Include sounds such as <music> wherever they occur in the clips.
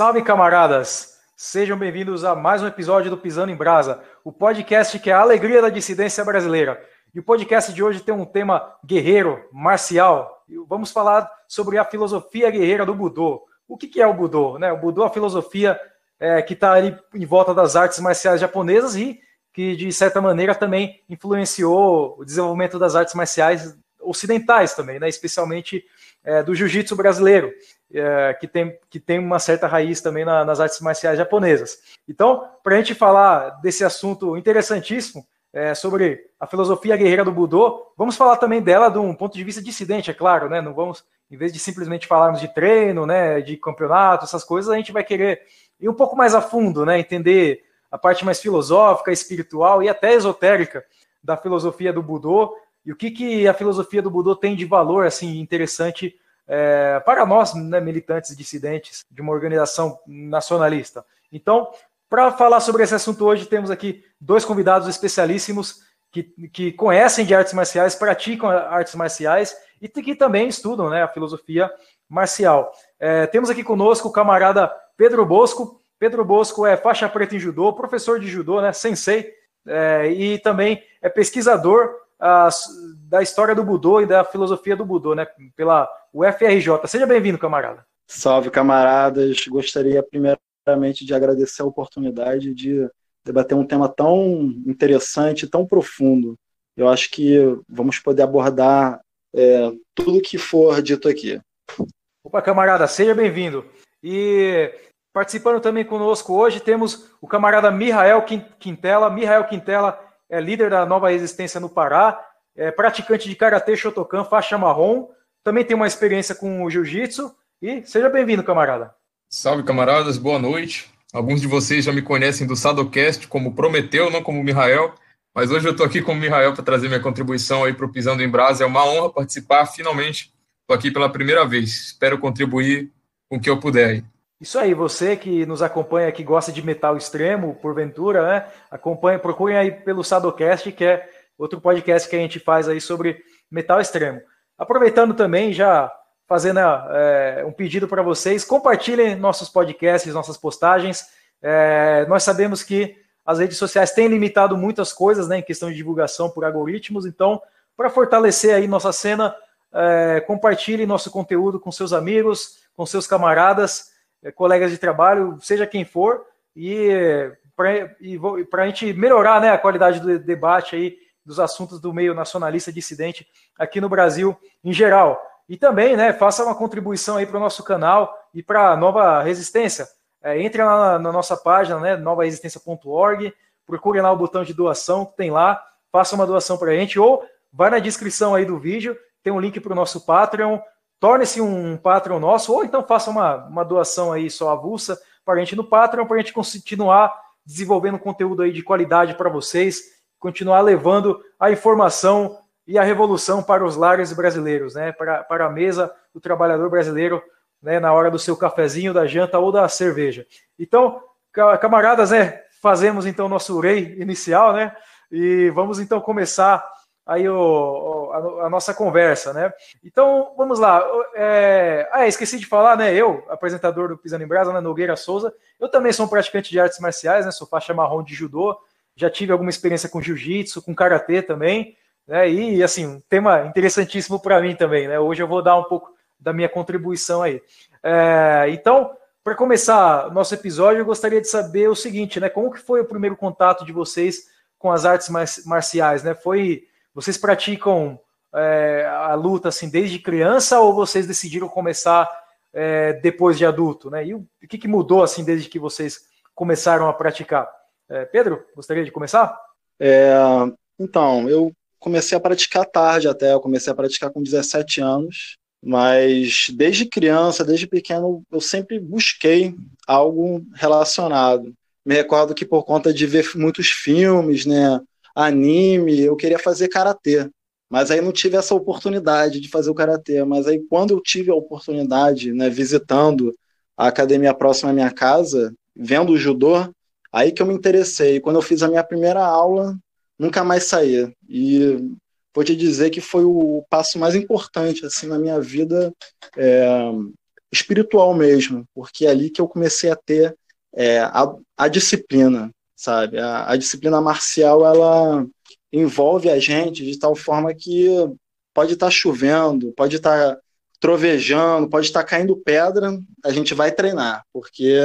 Salve, camaradas! Sejam bem-vindos a mais um episódio do Pisando em Brasa, o podcast que é a alegria da dissidência brasileira. E o podcast de hoje tem um tema guerreiro, marcial. Vamos falar sobre a filosofia guerreira do Budô. O que é o Budô? Né? O Budô é a filosofia é, que está ali em volta das artes marciais japonesas e que, de certa maneira, também influenciou o desenvolvimento das artes marciais ocidentais também, né? especialmente é, do jiu-jitsu brasileiro é, que, tem, que tem uma certa raiz também na, nas artes marciais japonesas. Então, para a gente falar desse assunto interessantíssimo é, sobre a filosofia guerreira do Budô, vamos falar também dela de um ponto de vista dissidente, é claro, né? Não vamos, em vez de simplesmente falarmos de treino, né, de campeonato, essas coisas, a gente vai querer ir um pouco mais a fundo, né? Entender a parte mais filosófica, espiritual e até esotérica da filosofia do Budô e o que, que a filosofia do Budô tem de valor assim interessante é, para nós, né, militantes dissidentes de uma organização nacionalista. Então, para falar sobre esse assunto hoje, temos aqui dois convidados especialíssimos que, que conhecem de artes marciais, praticam artes marciais e que também estudam né, a filosofia marcial. É, temos aqui conosco o camarada Pedro Bosco. Pedro Bosco é faixa preta em judô, professor de judô, né, sensei, é, e também é pesquisador da história do Budô e da filosofia do Budô, né? Pela UFRJ. Seja bem-vindo, camarada. Salve, camaradas. Gostaria primeiramente de agradecer a oportunidade de debater um tema tão interessante, tão profundo. Eu acho que vamos poder abordar é, tudo que for dito aqui. Opa, camarada, seja bem-vindo. E participando também conosco hoje temos o camarada Mihael Quintela. Mihael Quintela é líder da Nova Resistência no Pará, é praticante de Karatê Shotokan, faixa marrom, também tem uma experiência com o Jiu-Jitsu. E seja bem-vindo, camarada. Salve, camaradas, boa noite. Alguns de vocês já me conhecem do Sadocast como Prometeu, não como Mihael, mas hoje eu estou aqui como Mihael para trazer minha contribuição aí para o Pisando em Brasa. É uma honra participar, finalmente. Estou aqui pela primeira vez. Espero contribuir com o que eu puder. Isso aí, você que nos acompanha, que gosta de metal extremo, porventura, né? Acompanhe, procurem aí pelo Sadocast, que é outro podcast que a gente faz aí sobre metal extremo. Aproveitando também, já fazendo é, um pedido para vocês, compartilhem nossos podcasts, nossas postagens. É, nós sabemos que as redes sociais têm limitado muitas coisas, né, em questão de divulgação por algoritmos. Então, para fortalecer aí nossa cena, é, compartilhe nosso conteúdo com seus amigos, com seus camaradas. É, colegas de trabalho, seja quem for, e para a gente melhorar né, a qualidade do debate aí dos assuntos do meio nacionalista dissidente aqui no Brasil em geral. E também, né, faça uma contribuição aí para o nosso canal e para a Nova Resistência. É, entre lá na, na, nossa página, né, novaresistência.org, procure lá o botão de doação que tem lá, faça uma doação para a gente ou vai na descrição aí do vídeo, tem um link para o nosso Patreon, torne-se um patrão nosso, ou então faça uma, uma doação aí só avulsa para a gente no Patreon, para a gente continuar desenvolvendo conteúdo aí de qualidade para vocês, continuar levando a informação e a revolução para os lares brasileiros, né? para, para a mesa do trabalhador brasileiro, né? na hora do seu cafezinho, da janta ou da cerveja. Então, camaradas, né? fazemos então nosso rei inicial, né? E vamos então começar aí o, a, a, nossa conversa, né? Então, vamos lá. É... Ah, é, esqueci de falar, né? Eu, apresentador do Pisando em Brasa, né? Nogueira Souza, eu também sou um praticante de artes marciais, né? Sou faixa marrom de judô, já tive alguma experiência com jiu-jitsu, com karatê também, né? E, assim, um tema interessantíssimo para mim também, né? Hoje eu vou dar um pouco da minha contribuição aí. É... Então, para começar nosso episódio, eu gostaria de saber o seguinte, né? Como que foi o primeiro contato de vocês com as artes marciais, né? Foi vocês praticam é, a luta assim desde criança ou vocês decidiram começar é, depois de adulto, né? E o, que, que, mudou assim desde que vocês começaram a praticar? É, Pedro, gostaria de começar? É, então, eu comecei a praticar tarde até, eu comecei a praticar com 17 anos, mas desde criança, desde pequeno, eu sempre busquei algo relacionado. Me recordo que por conta de ver muitos filmes, né, anime, eu queria fazer karatê. Mas aí não tive essa oportunidade de fazer o karatê. Mas aí quando eu tive a oportunidade, né, visitando a academia próxima à minha casa, vendo o judô, aí que eu me interessei. Quando eu fiz a minha primeira aula, nunca mais saí. E vou te dizer que foi o passo mais importante assim na minha vida é, espiritual mesmo, porque é ali que eu comecei a ter é, a, a disciplina, sabe? A, a disciplina marcial, ela envolve a gente de tal forma que pode estar tá chovendo, pode estar tá trovejando, pode estar tá caindo pedra, a gente vai treinar, porque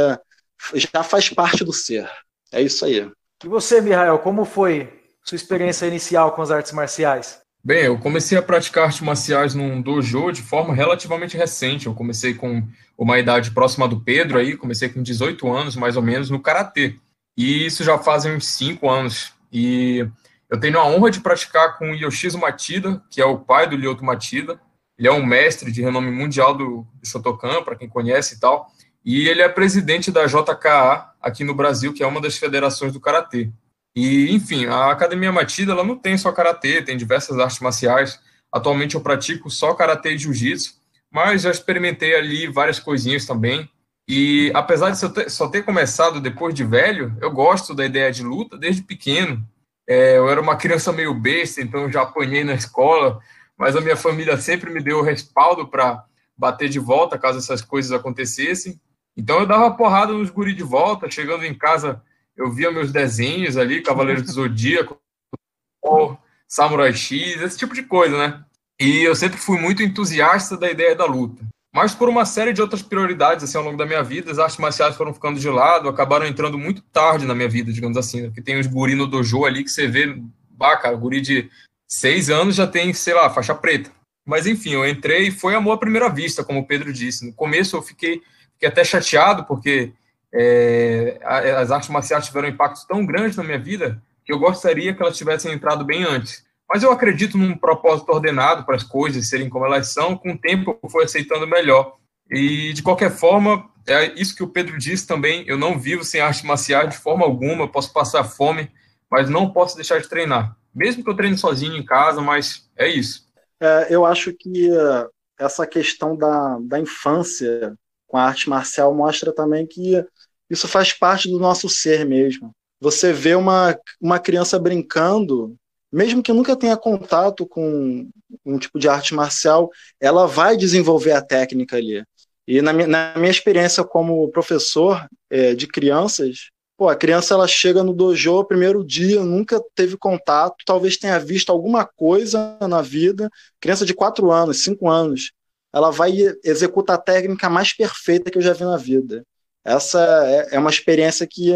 já faz parte do ser. É isso aí. E você, Mihael, como foi sua experiência inicial com as artes marciais? Bem, eu comecei a praticar artes marciais num dojo de forma relativamente recente. Eu comecei com uma idade próxima do Pedro aí, comecei com 18 anos, mais ou menos, no karatê. E isso já faz uns cinco anos. E eu tenho a honra de praticar com Yoshizo Matida, que é o pai do Lyoto Matida. Ele é um mestre de renome mundial do, do Shotokan, para quem conhece e tal. E ele é presidente da JKA aqui no Brasil, que é uma das federações do Karatê. E, enfim, a Academia Matida ela não tem só Karatê, tem diversas artes marciais. Atualmente eu pratico só Karatê e Jiu-Jitsu, mas já experimentei ali várias coisinhas também. E apesar de só ter começado depois de velho, eu gosto da ideia de luta desde pequeno. É, eu era uma criança meio besta, então já apanhei na escola, mas a minha família sempre me deu o respaldo para bater de volta caso essas coisas acontecessem. Então eu dava porrada nos guri de volta, chegando em casa eu via meus desenhos ali, Cavaleiro do Zodíaco, Samurai X, esse tipo de coisa, né? E eu sempre fui muito entusiasta da ideia da luta. Mas por uma série de outras prioridades assim, ao longo da minha vida, as artes marciais foram ficando de lado, acabaram entrando muito tarde na minha vida, digamos assim. Né? Porque tem os guri no dojo ali que você vê, bah, cara, guri de seis anos já tem, sei lá, faixa preta. Mas enfim, eu entrei e foi amor à primeira vista, como o Pedro disse. No começo eu fiquei, fiquei até chateado, porque é, as artes marciais tiveram um impacto tão grande na minha vida que eu gostaria que elas tivessem entrado bem antes. Mas eu acredito num propósito ordenado para as coisas serem como elas são, com o tempo eu fui aceitando melhor. E, de qualquer forma, é isso que o Pedro disse também, eu não vivo sem arte marcial de forma alguma, posso passar fome, mas não posso deixar de treinar. Mesmo que eu treine sozinho em casa, mas é isso. É, eu acho que é, essa questão da, da infância com a arte marcial mostra também que isso faz parte do nosso ser mesmo. Você vê uma, uma criança brincando mesmo que nunca tenha contato com um tipo de arte marcial, ela vai desenvolver a técnica ali. E na minha, na minha experiência como professor é, de crianças, pô, a criança ela chega no dojo primeiro dia, nunca teve contato, talvez tenha visto alguma coisa na vida. Criança de 4 anos, 5 anos, ela vai executar a técnica mais perfeita que eu já vi na vida. Essa é, é uma experiência que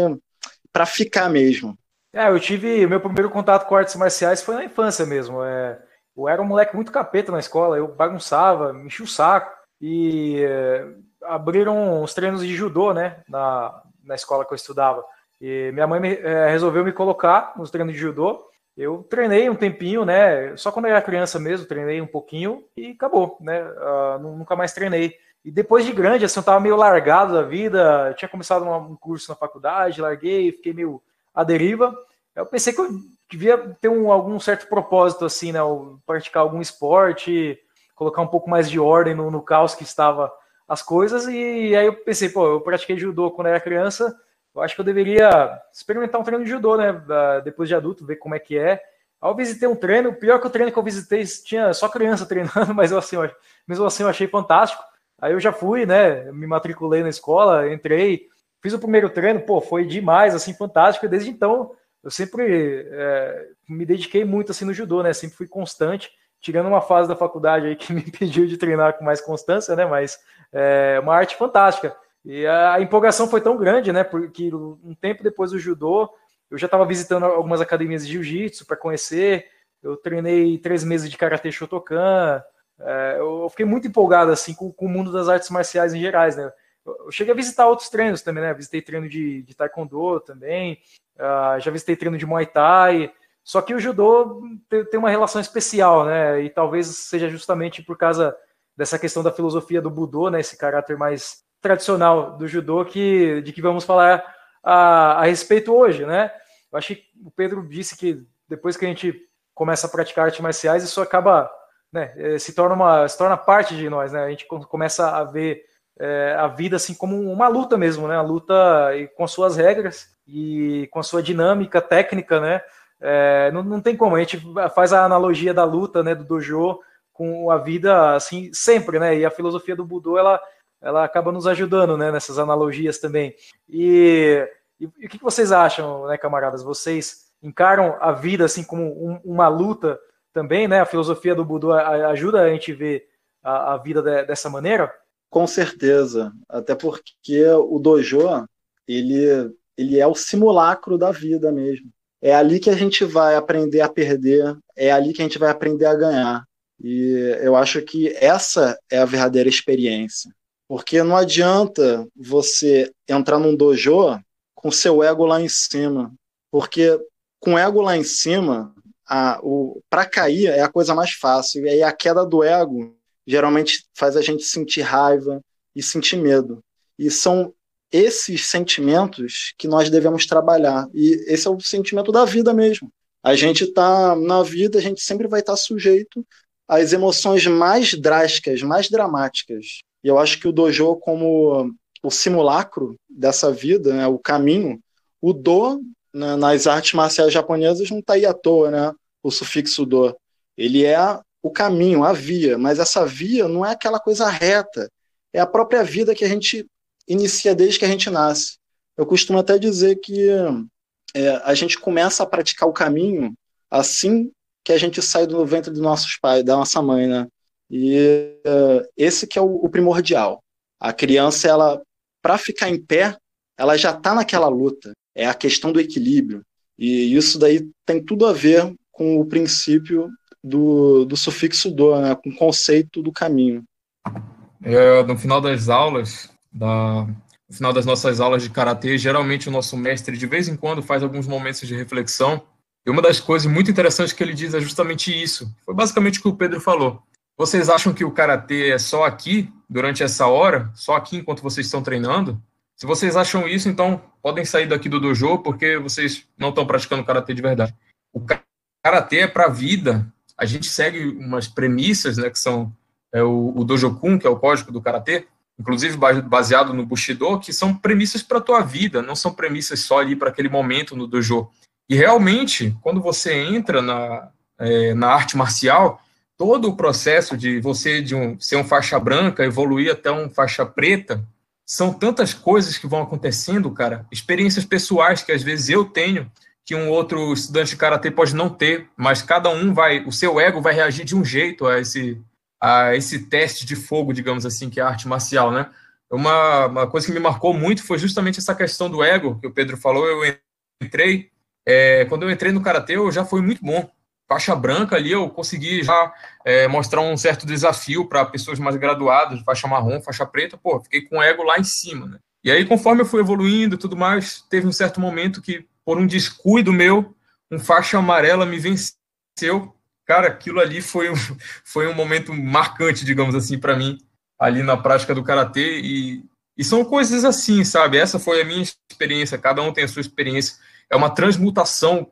para ficar mesmo. É, eu tive. Meu primeiro contato com artes marciais foi na infância mesmo. É, eu era um moleque muito capeta na escola, eu bagunçava, me enchia o saco. E é, abriram os treinos de judô, né, na, na escola que eu estudava. E minha mãe me, é, resolveu me colocar nos treinos de judô. Eu treinei um tempinho, né? Só quando eu era criança mesmo, treinei um pouquinho e acabou, né? Uh, nunca mais treinei. E depois de grande, assim, eu tava meio largado da vida. Eu tinha começado um curso na faculdade, larguei, fiquei meio a deriva. Eu pensei que eu devia ter um, algum certo propósito, assim, né? Praticar algum esporte, colocar um pouco mais de ordem no, no caos que estava as coisas. E aí eu pensei, pô, eu pratiquei judô quando era criança, eu acho que eu deveria experimentar um treino de judô, né? Depois de adulto, ver como é que é. Aí eu visitei um treino, pior que o treino que eu visitei tinha só criança <laughs> treinando, mas eu, assim, eu, mesmo assim eu achei fantástico. Aí eu já fui, né? Me matriculei na escola, entrei, Fiz o primeiro treino, pô, foi demais, assim, fantástico. E desde então, eu sempre é, me dediquei muito, assim, no judô, né? Sempre fui constante, tirando uma fase da faculdade aí que <laughs> me impediu de treinar com mais constância, né? Mas é uma arte fantástica. E a empolgação foi tão grande, né? Porque um tempo depois do judô, eu já estava visitando algumas academias de jiu-jitsu para conhecer. Eu treinei três meses de karatê Shotokan. É, eu fiquei muito empolgado assim com, com, o mundo das artes marciais em gerais, né? Eu cheguei a visitar outros treinos também, né? Visitei treino de, de taekwondo também, uh, já visitei treino de muay thai. Só que o judô tem uma relação especial, né? E talvez seja justamente por causa dessa questão da filosofia do Budô, né? Esse caráter mais tradicional do judô que de que vamos falar a, a respeito hoje, né? Eu acho que o Pedro disse que depois que a gente começa a praticar artes marciais, isso acaba, né? Eh, se torna uma se torna parte de nós, né? A gente começa a ver é, a vida assim como uma luta mesmo, né? A luta com suas regras e com sua dinâmica técnica, né? É, não, não tem como, a gente faz a analogia da luta, né, do dojo com a vida, assim, sempre, né, e a filosofia do Budô, ela, ela acaba nos ajudando, né, nessas analogias também. E, e, e o que vocês acham, né, camaradas? Vocês encaram a vida, assim, como um, uma luta também, né, a filosofia do Budô ajuda a gente ver a, a vida de, dessa maneira? Com certeza, até porque o dojo, ele, ele é o simulacro da vida mesmo. É ali que a gente vai aprender a perder, é ali que a gente vai aprender a ganhar. E eu acho que essa é a verdadeira experiência. Porque não adianta você entrar num dojo com seu ego lá em cima. Porque com o ego lá em cima, para cair é a coisa mais fácil. E aí a queda do ego geralmente faz a gente sentir raiva e sentir medo. E são esses sentimentos que nós devemos trabalhar. E esse é o sentimento da vida mesmo. A gente está na vida, a gente sempre vai estar tá sujeito às emoções mais drásticas, mais dramáticas. E eu acho que o dojo, como o simulacro dessa vida, né, o caminho, o do né, nas artes marciais japonesas não está aí à toa, né? O sufixo do. Ele é o caminho, a via, mas essa via não é aquela coisa reta, é a própria vida que a gente inicia desde que a gente nasce. Eu costumo até dizer que é, a gente começa a praticar o caminho assim que a gente sai do ventre dos nossos pais, da nossa mãe, né? E é, esse que é o, o primordial. A criança, ela, para ficar em pé, ela já está naquela luta. É a questão do equilíbrio. E isso daí tem tudo a ver com o princípio do, do sufixo do, né, com o conceito do caminho. É, no final das aulas, da, no final das nossas aulas de karatê, geralmente o nosso mestre de vez em quando faz alguns momentos de reflexão. E uma das coisas muito interessantes que ele diz é justamente isso. Foi basicamente o que o Pedro falou. Vocês acham que o karatê é só aqui, durante essa hora, só aqui enquanto vocês estão treinando? Se vocês acham isso, então podem sair daqui do dojo porque vocês não estão praticando karatê de verdade. O karatê é para a vida, a gente segue umas premissas, né, que são é, o, o Dojokun, que é o código do Karatê, inclusive baseado no Bushido, que são premissas para a tua vida, não são premissas só ali para aquele momento no dojo. E realmente, quando você entra na, é, na arte marcial, todo o processo de você de um, ser um faixa branca, evoluir até um faixa preta, são tantas coisas que vão acontecendo, cara. Experiências pessoais que às vezes eu tenho que um outro estudante de karatê pode não ter, mas cada um vai, o seu ego vai reagir de um jeito a esse a esse teste de fogo, digamos assim, que é a arte marcial, né? Uma, uma coisa que me marcou muito foi justamente essa questão do ego que o Pedro falou. Eu entrei, é, quando eu entrei no karatê, eu já fui muito bom. Faixa branca ali, eu consegui já é, mostrar um certo desafio para pessoas mais graduadas, faixa marrom, faixa preta. Pô, fiquei com o ego lá em cima, né? E aí, conforme eu fui evoluindo e tudo mais, teve um certo momento que por um descuido meu, um faixa amarela me venceu. Cara, aquilo ali foi um, <laughs> foi um momento marcante, digamos assim, para mim, ali na prática do karatê. E, e são coisas assim, sabe? Essa foi a minha experiência. Cada um tem a sua experiência. É uma transmutação,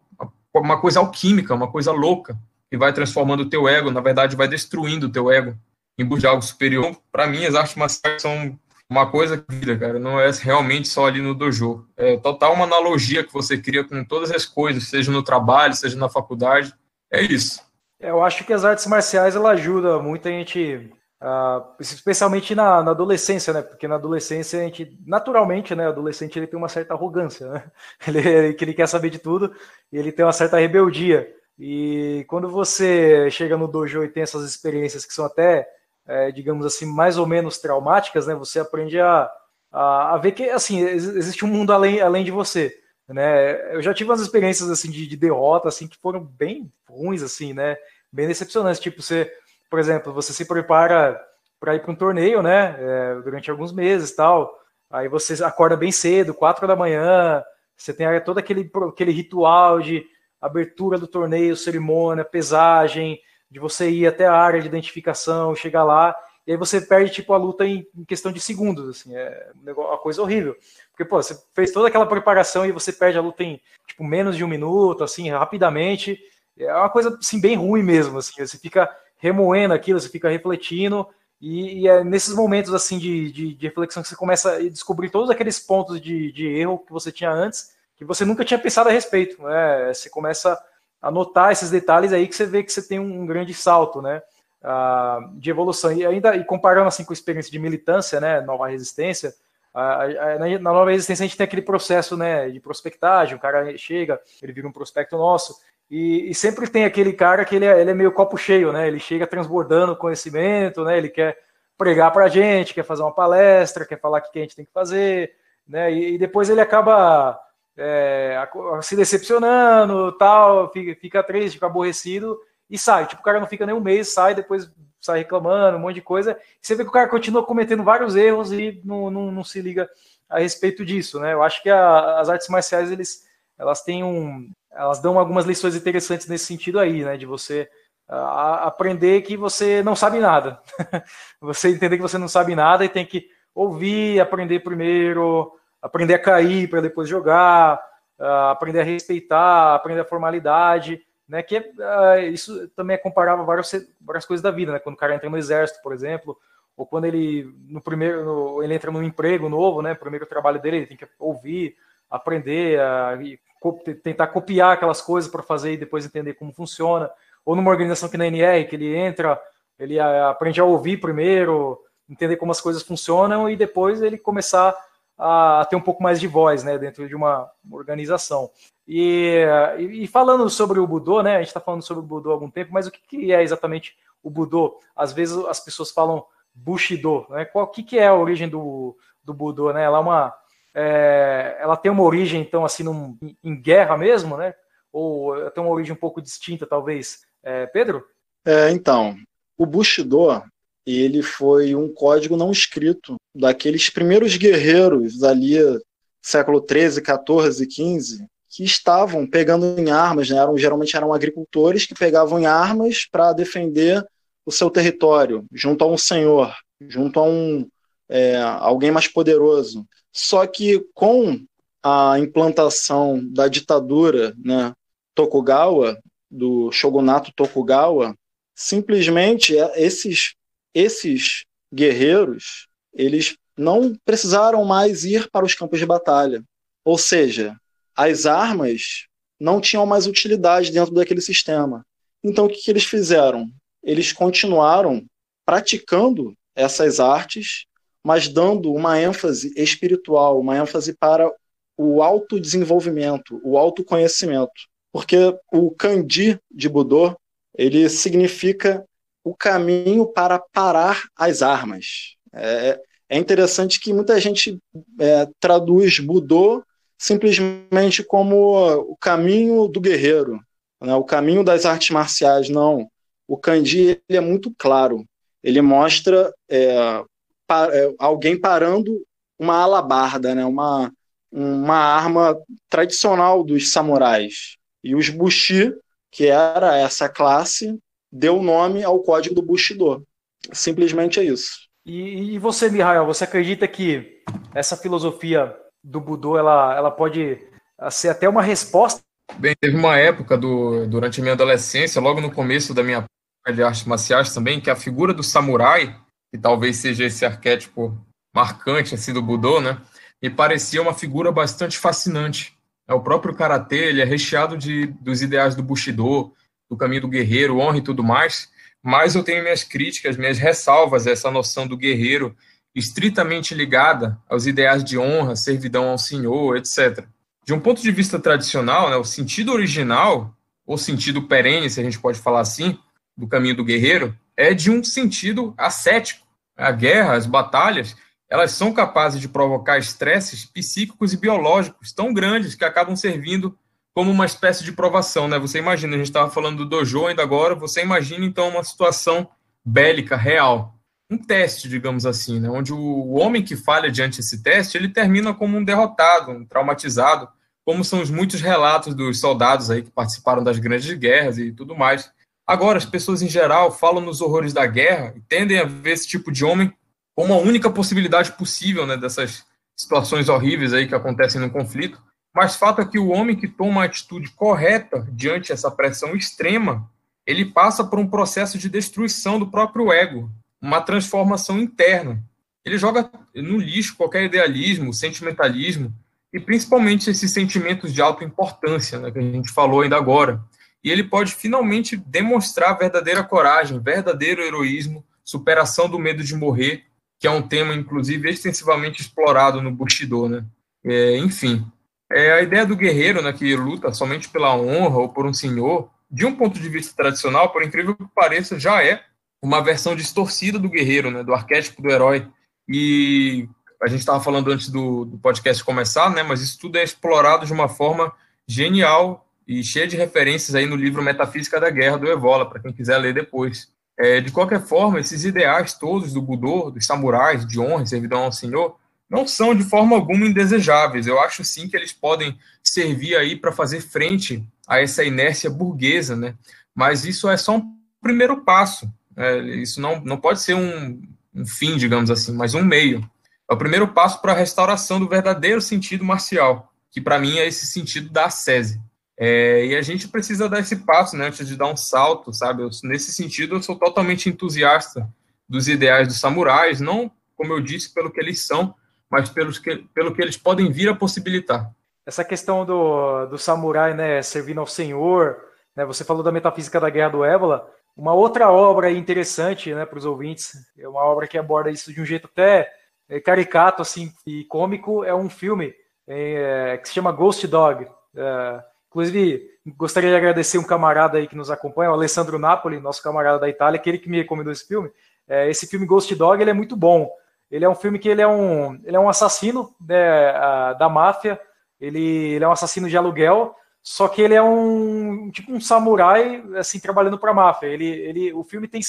uma coisa alquímica, uma coisa louca, que vai transformando o teu ego. Na verdade, vai destruindo o teu ego em busca de algo superior. Para mim, as artes marciais são uma coisa que vida, cara, não é realmente só ali no dojo. É total uma analogia que você cria com todas as coisas, seja no trabalho, seja na faculdade. É isso. É, eu acho que as artes marciais ela ajuda a gente, uh, especialmente na, na, adolescência, né? Porque na adolescência a gente, naturalmente, né? O adolescente ele tem uma certa arrogância, né? <laughs> Ele, ele, ele quer saber de tudo e ele tem uma certa rebeldia. E quando você chega no dojo e tem essas experiências que são até é, digamos assim, mais ou menos traumáticas, né? Você aprende a, a, a, ver que, assim, existe um mundo além, além de você, né? Eu já tive umas experiências, assim, de, de derrota, assim, que foram bem ruins, assim, né? Bem decepcionantes. Tipo, você, por exemplo, você se prepara para ir para um torneio, né? É, durante alguns meses tal. Aí você acorda bem cedo, quatro da manhã, você tem todo aquele, aquele ritual de abertura do torneio, cerimônia, pesagem, de você ir até a área de identificação, chegar lá, e aí você perde tipo a luta em, em questão de segundos, assim, é uma coisa horrível. Porque pô, você fez toda aquela preparação e você perde a luta em tipo menos de um minuto, assim, rapidamente. É uma coisa assim bem ruim mesmo, assim, você fica remoendo aquilo, você fica refletindo. E, e, é nesses momentos assim de, de, de, reflexão que você começa a descobrir todos aqueles pontos de, de, erro que você tinha antes, que você nunca tinha pensado a respeito. Né? Você começa anotar esses detalhes aí que você vê que você tem um grande salto, né? Ah, de evolução. E ainda e comparando assim com a experiência de militância, né, Nova Resistência, na Nova Resistência a gente tem aquele processo, né, de prospectagem, o cara chega, ele vira um prospecto nosso, e, e sempre tem aquele cara que ele é, ele é, meio copo cheio, né, ele chega transbordando conhecimento, né, ele quer pregar para a gente, quer fazer uma palestra, quer falar o que a gente tem que fazer, né, e, e depois ele acaba é, se decepcionando, tal, fica, fica triste, fica aborrecido e sai. Tipo, o cara não fica nem um mês, sai, depois sai reclamando, um monte de coisa. E você vê que o cara continua cometendo vários erros e não, não, não se liga a respeito disso, né? Eu acho que a, as artes marciais, eles, elas têm um... Elas dão algumas lições interessantes nesse sentido aí, né? De você a, aprender que você não sabe nada. <laughs> você entender que você não sabe nada e tem que ouvir, aprender primeiro, aprender a cair para depois jogar, uh, aprender a respeitar, aprender a formalidade, né? Que uh, isso também é comparável a várias, várias coisas da vida, né? Quando o cara entra no exército, por exemplo, ou quando ele no primeiro no, ele entra num emprego novo, né? Primeiro trabalho dele, ele tem que ouvir, aprender, uh, co tentar copiar aquelas coisas para fazer e depois entender como funciona. Ou numa organização que na NR, que ele entra, ele aprende a ouvir primeiro, entender como as coisas funcionam e depois ele começar a ter um pouco mais de voz né, dentro de uma organização. E, e falando sobre o Budô, né, a gente está falando sobre o Budô há algum tempo, mas o que, que, é exatamente o Budô? Às vezes as pessoas falam Bushido, né? Qual que, que é a origem do, do Budô? Né? Ela, é uma, é, ela tem uma origem, então, assim, num, em guerra mesmo, né? Ou tem uma origem um pouco distinta, talvez. É, Pedro? É, então, o Bushido ele foi um código não escrito daqueles primeiros guerreiros ali século 13, 14, 15 que estavam pegando em armas, né? eram, geralmente eram agricultores que pegavam em armas para defender o seu território junto a um senhor, junto a um é, alguém mais poderoso. Só que com a implantação da ditadura, né, Tokugawa, do shogunato Tokugawa, simplesmente é, esses esses guerreiros, eles não precisaram mais ir para os campos de batalha. Ou seja, as armas não tinham mais utilidade dentro daquele sistema. Então, o que, que eles fizeram? Eles continuaram praticando essas artes, mas dando uma ênfase espiritual, uma ênfase para o autodesenvolvimento, o autoconhecimento. Porque o kandi de Budô, ele significa o caminho para parar as armas. É, é interessante que muita gente é, traduz Budô simplesmente como o caminho do guerreiro, né? o caminho das artes marciais. Não, o Kandi ele é muito claro. Ele mostra é, pa, é, alguém parando uma alabarda, né? uma, uma arma tradicional dos samurais. E os Bushi, que era essa classe, deu nome ao código do Bushido. Simplesmente é isso. E, e você, Mihail, você acredita que essa filosofia do Budô ela, ela pode ah, ser até uma resposta? Bem, teve uma época do, durante a minha adolescência, logo no começo da minha de artes marciais também, que a figura do samurai, que talvez seja esse arquétipo marcante assim do Budô, né, me parecia uma figura bastante fascinante. É, o próprio karatê ele é recheado de, dos ideais do Bushido, do caminho do guerreiro, honra e tudo mais, mas eu tenho minhas críticas, minhas ressalvas a essa noção do guerreiro estritamente ligada aos ideais de honra, servidão ao Senhor, etc. De um ponto de vista tradicional, né, o sentido original, ou sentido perene, se a gente pode falar assim, do caminho do guerreiro, é de um sentido ascético. A guerra, as batalhas, elas são capazes de provocar estresses psíquicos e biológicos tão grandes que acabam servindo como uma espécie de provação, né? Você imagina, a gente estava falando do dojo ainda agora, você imagina então uma situação bélica real, um teste, digamos assim, né? Onde o homem que falha diante desse teste, ele termina como um derrotado, um traumatizado, como são os muitos relatos dos soldados aí que participaram das grandes guerras e tudo mais. Agora, as pessoas em geral falam nos horrores da guerra e tendem a ver esse tipo de homem como a única possibilidade possível, né, dessas situações horríveis aí que acontecem no conflito. Mas fato é que o homem que toma a atitude correta diante essa pressão extrema, ele passa por um processo de destruição do próprio ego, uma transformação interna. Ele joga no lixo qualquer idealismo, sentimentalismo e principalmente esses sentimentos de autoimportância, né, que a gente falou ainda agora. E ele pode finalmente demonstrar verdadeira coragem, verdadeiro heroísmo, superação do medo de morrer, que é um tema inclusive extensivamente explorado no Bushido, né? É, enfim, é a ideia do guerreiro, né, que luta somente pela honra ou por um senhor, de um ponto de vista tradicional, por incrível que pareça, já é uma versão distorcida do guerreiro, né, do arquétipo do herói. E a gente estava falando antes do, do podcast começar, né, mas isso tudo é explorado de uma forma genial e cheia de referências aí no livro Metafísica da Guerra do Evola, para quem quiser ler depois. É, de qualquer forma, esses ideais todos do Budô, dos samurais, de honra e servidão ao senhor, não são de forma alguma indesejáveis. Eu acho sim que eles podem servir aí para fazer frente a essa inércia burguesa, né? Mas isso é só um primeiro passo. É, isso não, não pode ser um, um fim, digamos assim, mas um meio. É o primeiro passo para a restauração do verdadeiro sentido marcial, que para mim é esse sentido da sese. É, e a gente precisa dar esse passo, né, antes de dar um salto, sabe? Eu, nesse sentido, eu sou totalmente entusiasta dos ideais dos samurais, não, como eu disse, pelo que eles são, mas pelos que, pelo que eles podem vir a possibilitar. Essa questão do, do samurai né, servindo ao senhor, né, você falou da metafísica da guerra do ébola, uma outra obra interessante né, para os ouvintes, é uma obra que aborda isso de um jeito até é, caricato assim, e cômico, é um filme é, que se chama Ghost Dog. É, inclusive, gostaria de agradecer um camarada aí que nos acompanha, o Alessandro Napoli, nosso camarada da Itália, que ele que me recomendou esse filme. É, esse filme Ghost Dog ele é muito bom. Ele é um filme que ele é um, ele é um assassino né, a, da máfia, ele, ele é um assassino de aluguel, só que ele é um tipo um samurai assim trabalhando para a máfia. Ele, ele, o filme tem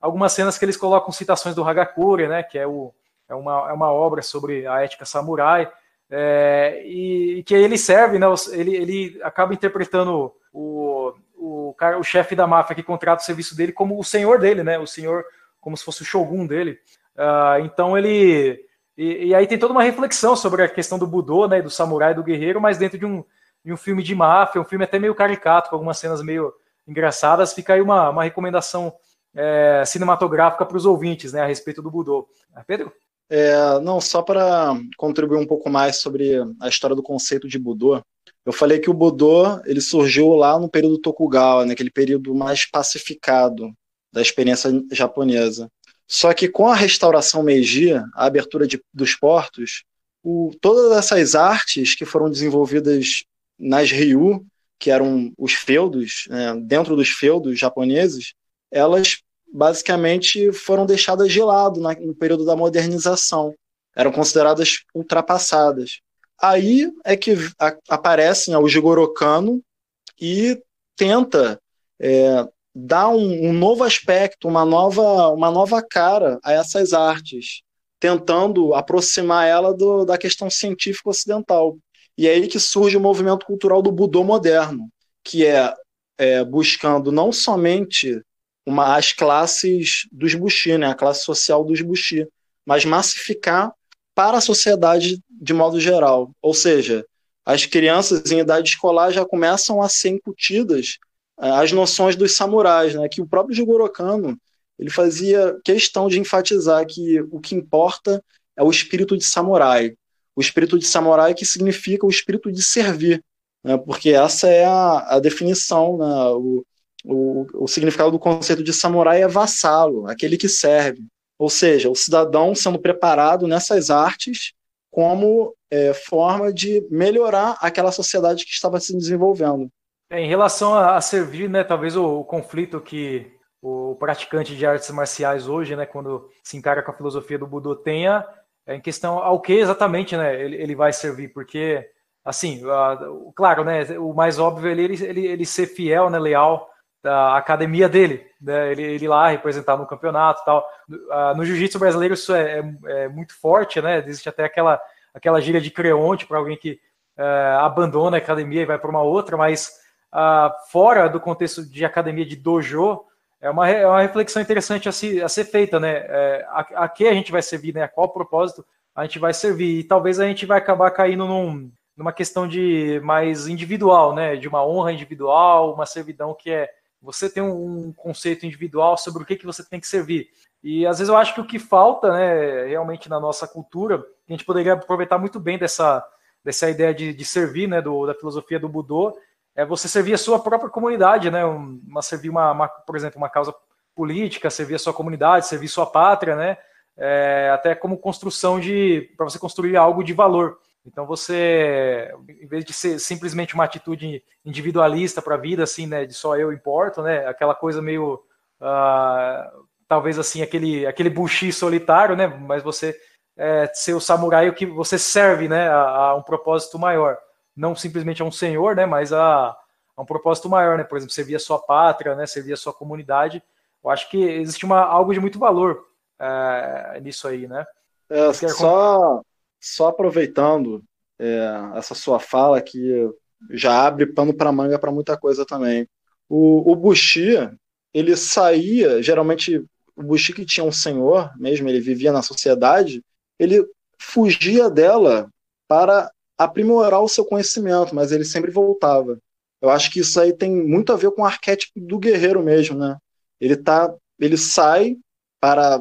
algumas cenas que eles colocam citações do Hagakure, né, que é, o, é, uma, é uma obra sobre a ética samurai, é, e, e, que ele serve, né, ele, ele acaba interpretando o, o, cara, o chefe da máfia que contrata o serviço dele como o senhor dele, né, o senhor como se fosse o shogun dele. Uh, então ele. E, e, aí tem toda uma reflexão sobre a questão do Budô, né, do samurai, do guerreiro, mas dentro de um, de um filme de máfia, um filme até meio caricato, com algumas cenas meio engraçadas, fica aí uma, uma recomendação é, cinematográfica para os ouvintes né, a respeito do Budô. Ah, Pedro? É, não, só para contribuir um pouco mais sobre a história do conceito de Budô, eu falei que o Budô ele surgiu lá no período Tokugawa, naquele período mais pacificado da experiência japonesa. Só que com a restauração Meiji, a abertura de, dos portos, o, todas essas artes que foram desenvolvidas nas Ryu, que eram os feudos, né, dentro dos feudos japoneses, elas basicamente foram deixadas de lado na, no período da modernização. Eram consideradas ultrapassadas. Aí é que aparecem né, o Jigoro Kano e tenta é, dá um, um, novo aspecto, uma nova, uma nova cara a essas artes, tentando aproximar ela do, da questão científica ocidental. E é aí que surge o movimento cultural do Budô moderno, que é, é buscando não somente uma, as classes dos Bushi, né, a classe social dos Bushi, mas massificar para a sociedade de modo geral. Ou seja, as crianças em idade escolar já começam a ser incutidas as noções dos samurais, né? Que o próprio Jigoro Kano, ele fazia questão de enfatizar que o que importa é o espírito de samurai. O espírito de samurai que significa o espírito de servir, né? porque essa é a, a definição, né? o, o, o, significado do conceito de samurai é vassalo, aquele que serve. Ou seja, o cidadão sendo preparado nessas artes como é, forma de melhorar aquela sociedade que estava se desenvolvendo. É, em relação a, servir, né, talvez o, o, conflito que o praticante de artes marciais hoje, né, quando se encara com a filosofia do Budô, tenha é, em questão ao que exatamente né, ele, ele vai servir, porque, assim, a, claro, né, o mais óbvio é ele, ele, ele ser fiel, né, leal da academia dele, né? ele, ele lá representar no campeonato tal. No jiu-jitsu brasileiro isso é, é, é, muito forte, né? Existe até aquela, aquela gíria de creonte para alguém que é, abandona a academia e vai para uma outra, mas ah, fora do contexto de academia de dojo, é uma, é uma reflexão interessante a, se, a ser feita, né? É, a, a, que a gente vai servir, né? A qual propósito a gente vai servir? E talvez a gente vai acabar caindo num, numa questão de mais individual, né? De uma honra individual, uma servidão que é você tem um, um conceito individual sobre o que, que você tem que servir. E às vezes eu acho que o que falta, né, realmente na nossa cultura, a gente poderia aproveitar muito bem dessa, dessa ideia de, de servir, né, do, da filosofia do Budô, é você servir a sua própria comunidade, né? Uma, servir uma, uma por exemplo, uma causa política, servir a sua comunidade, servir sua pátria, né? É, até como construção de para você construir algo de valor. Então você, em vez de ser simplesmente uma atitude individualista para a vida, assim, né, de só eu importo, né, aquela coisa meio uh, talvez assim aquele aquele bushi solitário, né, mas você é, ser o samurai que você serve, né, a, a um propósito maior não simplesmente a um senhor, né, mas a, a um propósito maior, né? Por exemplo, servir a sua pátria, né, servir a sua comunidade. Eu acho que existe uma, algo de muito valor é, nisso aí, né? É, só, só aproveitando é, essa sua fala que já abre pano para manga para muita coisa também. O, o Bushi, ele saía, geralmente o Bushi que tinha um senhor mesmo, ele vivia na sociedade, ele fugia dela para aprimorar o seu conhecimento, mas ele sempre voltava. Eu acho que isso aí tem muito a ver com o arquétipo do guerreiro mesmo, né? Ele tá, ele sai para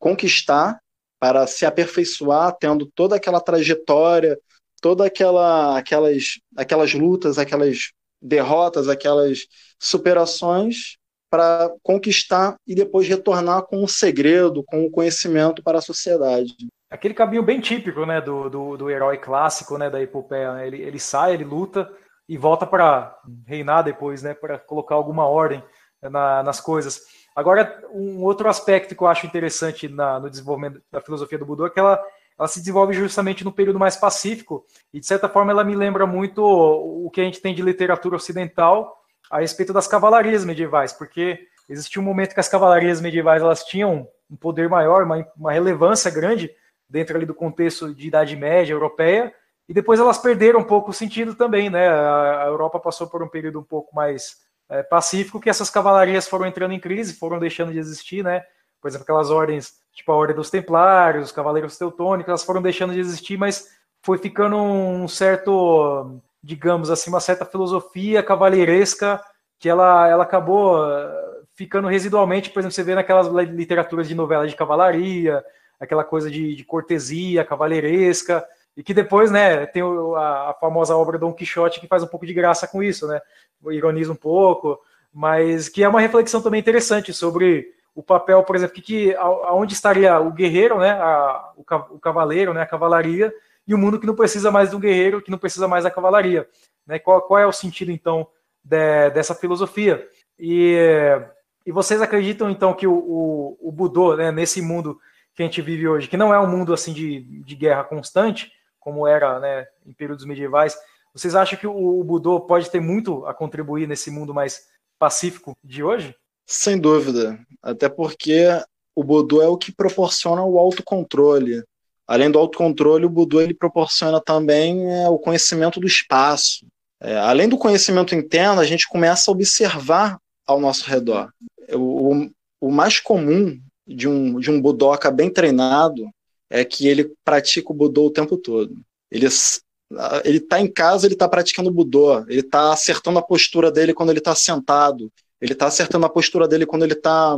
conquistar, para se aperfeiçoar, tendo toda aquela trajetória, toda aquela aquelas aquelas lutas, aquelas derrotas, aquelas superações para conquistar e depois retornar com o um segredo, com o um conhecimento para a sociedade aquele caminho bem típico, né, do, do, do herói clássico, né, da epopeia. Né? Ele, ele sai, ele luta e volta para reinar depois, né, para colocar alguma ordem na, nas coisas. Agora, um outro aspecto que eu acho interessante na, no desenvolvimento da filosofia do Budô é que ela, ela se desenvolve justamente no período mais pacífico, e de certa forma ela me lembra muito o que a gente tem de literatura ocidental a respeito das cavalarias medievais, porque existia um momento que as cavalarias medievais elas tinham um poder maior, uma, uma relevância grande, dentro ali do contexto de Idade Média europeia, e depois elas perderam um pouco o sentido também, né? A, Europa passou por um período um pouco mais é, pacífico, que essas cavalarias foram entrando em crise, foram deixando de existir, né? Por exemplo, aquelas ordens, tipo a Ordem dos Templários, os Cavaleiros Teutônicos, elas foram deixando de existir, mas foi ficando um certo, digamos assim, uma certa filosofia cavalheiresca que ela, ela acabou eh, ficando residualmente, por exemplo, você vê naquelas literaturas de novela de cavalaria, aquela coisa de, de cortesia, cavalheiresca, e que depois, né, tem a, a, famosa obra Dom Quixote que faz um pouco de graça com isso, né, ironiza um pouco, mas que é uma reflexão também interessante sobre o papel, por exemplo, que, que aonde estaria o guerreiro, né, a, o, o cavaleiro, né, a cavalaria, e o um mundo que não precisa mais de um guerreiro, que não precisa mais da cavalaria, né, qual, qual é o sentido, então, de, dessa filosofia? E, e vocês acreditam, então, que o, o, o Budô, né, nesse mundo que a gente vive hoje, que não é um mundo assim de, de guerra constante, como era né, em períodos medievais, vocês acham que o, o Budô pode ter muito a contribuir nesse mundo mais pacífico de hoje? Sem dúvida, até porque o Budô é o que proporciona o autocontrole. Além do autocontrole, o Budô ele proporciona também é, o conhecimento do espaço. É, além do conhecimento interno, a gente começa a observar ao nosso redor. O, o, o mais comum de um, de um budoca bem treinado é que ele pratica o budô o tempo todo. Ele ele tá em casa, ele tá praticando budô, ele tá acertando a postura dele quando ele tá sentado, ele tá acertando a postura dele quando ele tá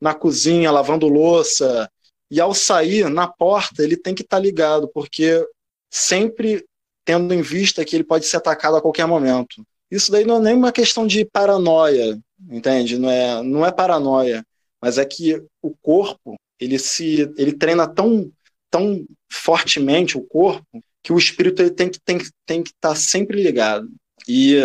na cozinha, lavando louça. E ao sair na porta, ele tem que estar tá ligado, porque sempre tendo em vista que ele pode ser atacado a qualquer momento. Isso daí não é nem uma questão de paranoia, entende? Não é, não é paranoia mas é que o corpo, ele se ele treina tão tão fortemente o corpo que o espírito ele tem que tem, tem que estar tá sempre ligado. E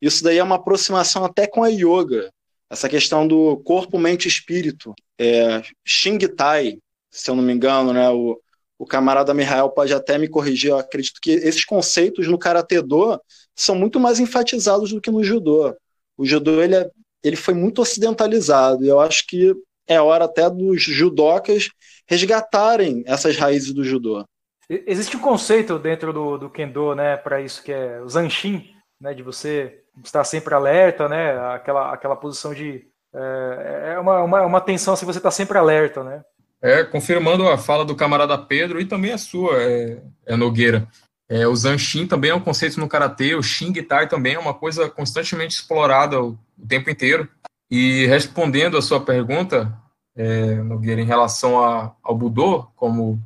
isso daí é uma aproximação até com a yoga, essa questão do corpo, mente espírito. É, Xing Tai, se eu não me engano, né, o, o camarada Mihail pode até me corrigir, eu acredito que esses conceitos no Karatê-Do são muito mais enfatizados do que no Judô. O Judô ele é ele foi muito ocidentalizado. E eu acho que é hora até dos judocas resgatarem essas raízes do judô. Existe um conceito dentro do, do kendo, né, para isso que é o zanshin, né, de você estar sempre alerta, né, aquela, aquela posição de eh, é, uma, uma, uma tensão se assim, você está sempre alerta, né? É, confirmando a fala do camarada Pedro e também a sua, é, é Nogueira. É, o Zanshin também é um conceito no karatê, o Shin Tai também é uma coisa constantemente explorada o, o tempo inteiro. E respondendo a sua pergunta, é, Nogueira, em relação a, ao Budô, como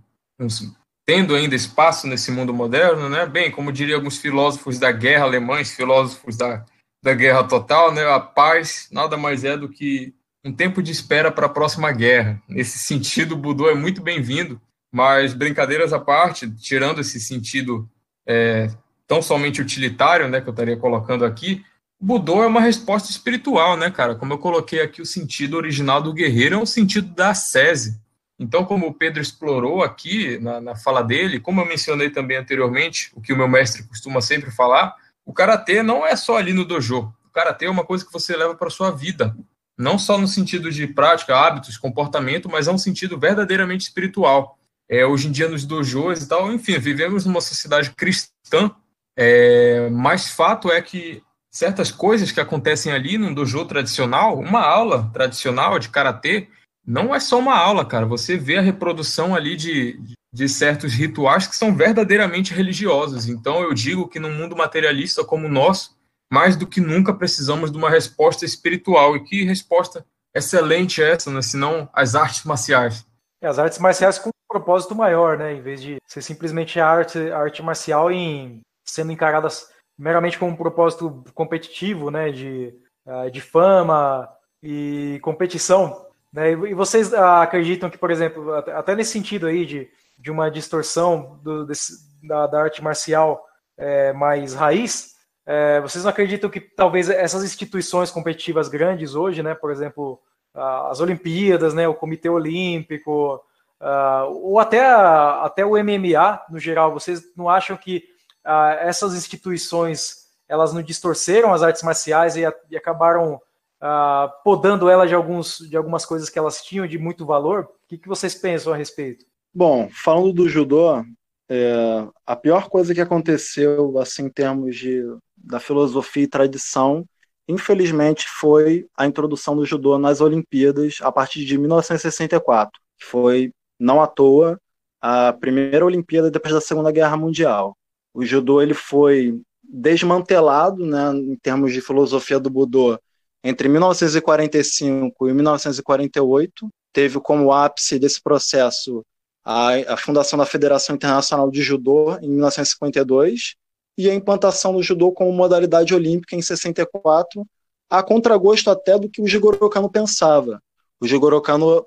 tendo ainda espaço nesse mundo moderno, né? Bem, como diriam alguns filósofos da guerra alemães, filósofos da, da guerra total, né? A paz nada mais é do que um tempo de espera para a próxima guerra. Nesse sentido, o Budô é muito bem-vindo, mas brincadeiras à parte, tirando esse sentido é, tão somente utilitário, né, que eu estaria colocando aqui, Budô é uma resposta espiritual, né, cara? Como eu coloquei aqui, o sentido original do guerreiro é um sentido da sese. Então, como o Pedro explorou aqui na, na fala dele, como eu mencionei também anteriormente, o que o meu mestre costuma sempre falar, o karatê não é só ali no dojo. O karatê é uma coisa que você leva para sua vida, não só no sentido de prática, hábitos, comportamento, mas é um sentido verdadeiramente espiritual é, hoje em dia nos dojos e tal, enfim, vivemos numa sociedade cristã, é, mas fato é que certas coisas que acontecem ali num dojo tradicional, uma aula tradicional de karatê, não é só uma aula, cara. Você vê a reprodução ali de, de certos rituais que são verdadeiramente religiosos. Então, eu digo que num mundo materialista como o nosso, mais do que nunca precisamos de uma resposta espiritual. E que resposta excelente é essa, né? Senão as artes marciais as artes marciais com um propósito maior, né? Em vez de ser simplesmente a arte, a arte marcial em, sendo encaradas meramente com um propósito competitivo, né? De, eh, de fama e competição. Né? E vocês ah, acreditam que, por exemplo, até nesse sentido aí de, de uma distorção do, desse, da, da, arte marcial é, mais raiz, é, vocês não acreditam que talvez essas instituições competitivas grandes hoje, né? Por exemplo, as Olimpíadas, né, o Comitê Olímpico, uh, ou até, até o MMA no geral, vocês não acham que uh, essas instituições elas não distorceram as artes marciais e, a, e acabaram uh, podando ela de, alguns, de algumas coisas que elas tinham de muito valor? O que, que vocês pensam a respeito? Bom, falando do judô, é, a pior coisa que aconteceu, assim, em termos de, da filosofia e tradição, infelizmente, foi a introdução do judô nas Olimpíadas a partir de 1964, que foi, não à toa, a primeira Olimpíada depois da Segunda Guerra Mundial. O judô ele foi desmantelado, né, em termos de filosofia do Budô, entre 1945 e 1948. Teve como ápice desse processo a, a fundação da Federação Internacional de Judô em 1952 e a implantação do judô como modalidade olímpica em 64, a contragosto até do que o Jigoro Kano pensava. O Jigoro Kano,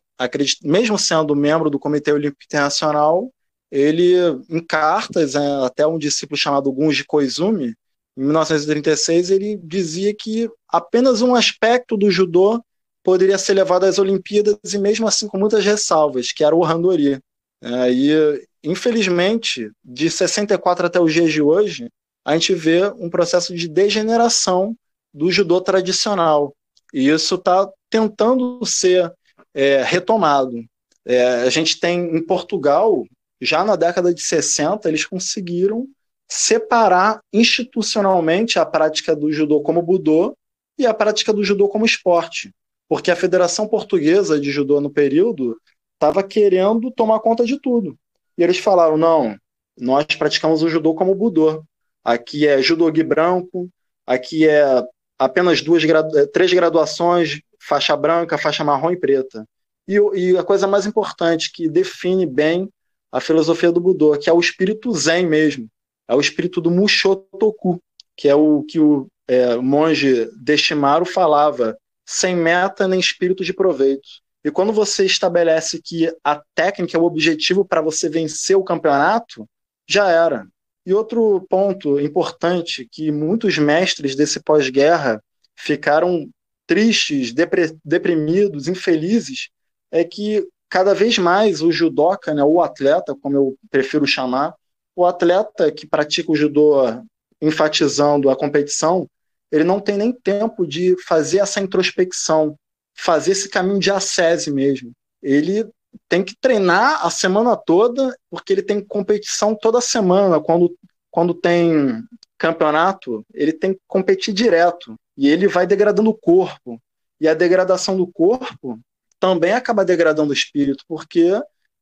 mesmo sendo membro do Comitê Olímpico Internacional, ele, em cartas, né, até um discípulo chamado Gunji Koizumi, em 1936, ele dizia que apenas um aspecto do judô poderia ser levado às Olimpíadas, e mesmo assim com muitas ressalvas, que era o randori. É, e, infelizmente, de 64 até os dias de hoje, a gente vê um processo de degeneração do judô tradicional. E isso está tentando ser é, retomado. É, a gente tem em Portugal, já na década de 60, eles conseguiram separar institucionalmente a prática do judô como budô e a prática do judô como esporte, porque a Federação Portuguesa de Judô no período estava querendo tomar conta de tudo. E eles falaram: não, nós praticamos o judô como budô aqui é judogui branco, aqui é apenas duas, é, três graduações, faixa branca, faixa marrom e preta. E, e a coisa mais importante que define bem a filosofia do Budô, que é o espírito zen mesmo, é o espírito do Mushotoku, que é o que o é, monge Deshimaru falava, sem meta nem espírito de proveito. E quando você estabelece que a técnica é o objetivo para você vencer o campeonato, já era. E outro ponto importante que muitos mestres desse pós-guerra ficaram tristes, deprimidos, infelizes, é que cada vez mais o judoca, né, o atleta, como eu prefiro chamar, o atleta que pratica o judô enfatizando a competição, ele não tem nem tempo de fazer essa introspecção, fazer esse caminho de assese mesmo. Ele tem que treinar a semana toda, porque ele tem competição toda semana. Quando, quando tem campeonato, ele tem que competir direto. E ele vai degradando o corpo. E a degradação do corpo também acaba degradando o espírito, porque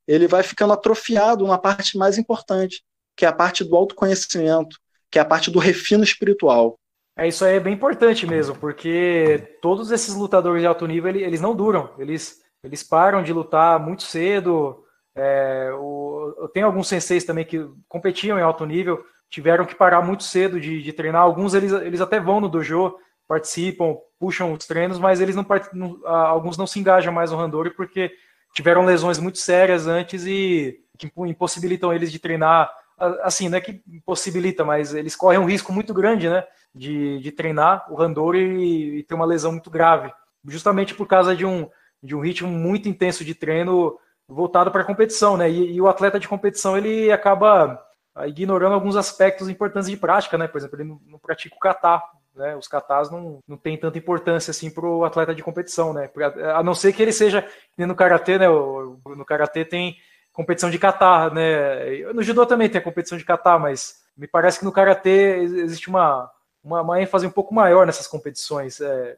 ele vai ficando atrofiado na parte mais importante, que é a parte do autoconhecimento, que é a parte do refino espiritual. É, isso aí é bem importante mesmo, porque todos esses lutadores de alto nível, eles não duram. Eles eles param de lutar muito cedo. É, o, alguns senseis também que competiam em alto nível, tiveram que parar muito cedo de, de treinar. Alguns eles, eles até vão no dojo, participam, puxam os treinos, mas eles não, não alguns não se engajam mais no randori porque tiveram lesões muito sérias antes e que impossibilitam eles de treinar. Assim, não é que impossibilita, mas eles correm um risco muito grande, né? De, de treinar o randori e, e ter uma lesão muito grave, justamente por causa de um de um ritmo muito intenso de treino voltado para a competição, né? E, e, o atleta de competição ele acaba ah, ignorando alguns aspectos importantes de prática, né? Por exemplo, ele não, não pratica o catar, né? Os catás não, não tem tanta importância assim para o atleta de competição, né? A não ser que ele seja no karatê, né? No karatê tem competição de catar, né? No judô também tem a competição de catar, mas me parece que no karatê existe uma, uma, uma ênfase um pouco maior nessas competições. É,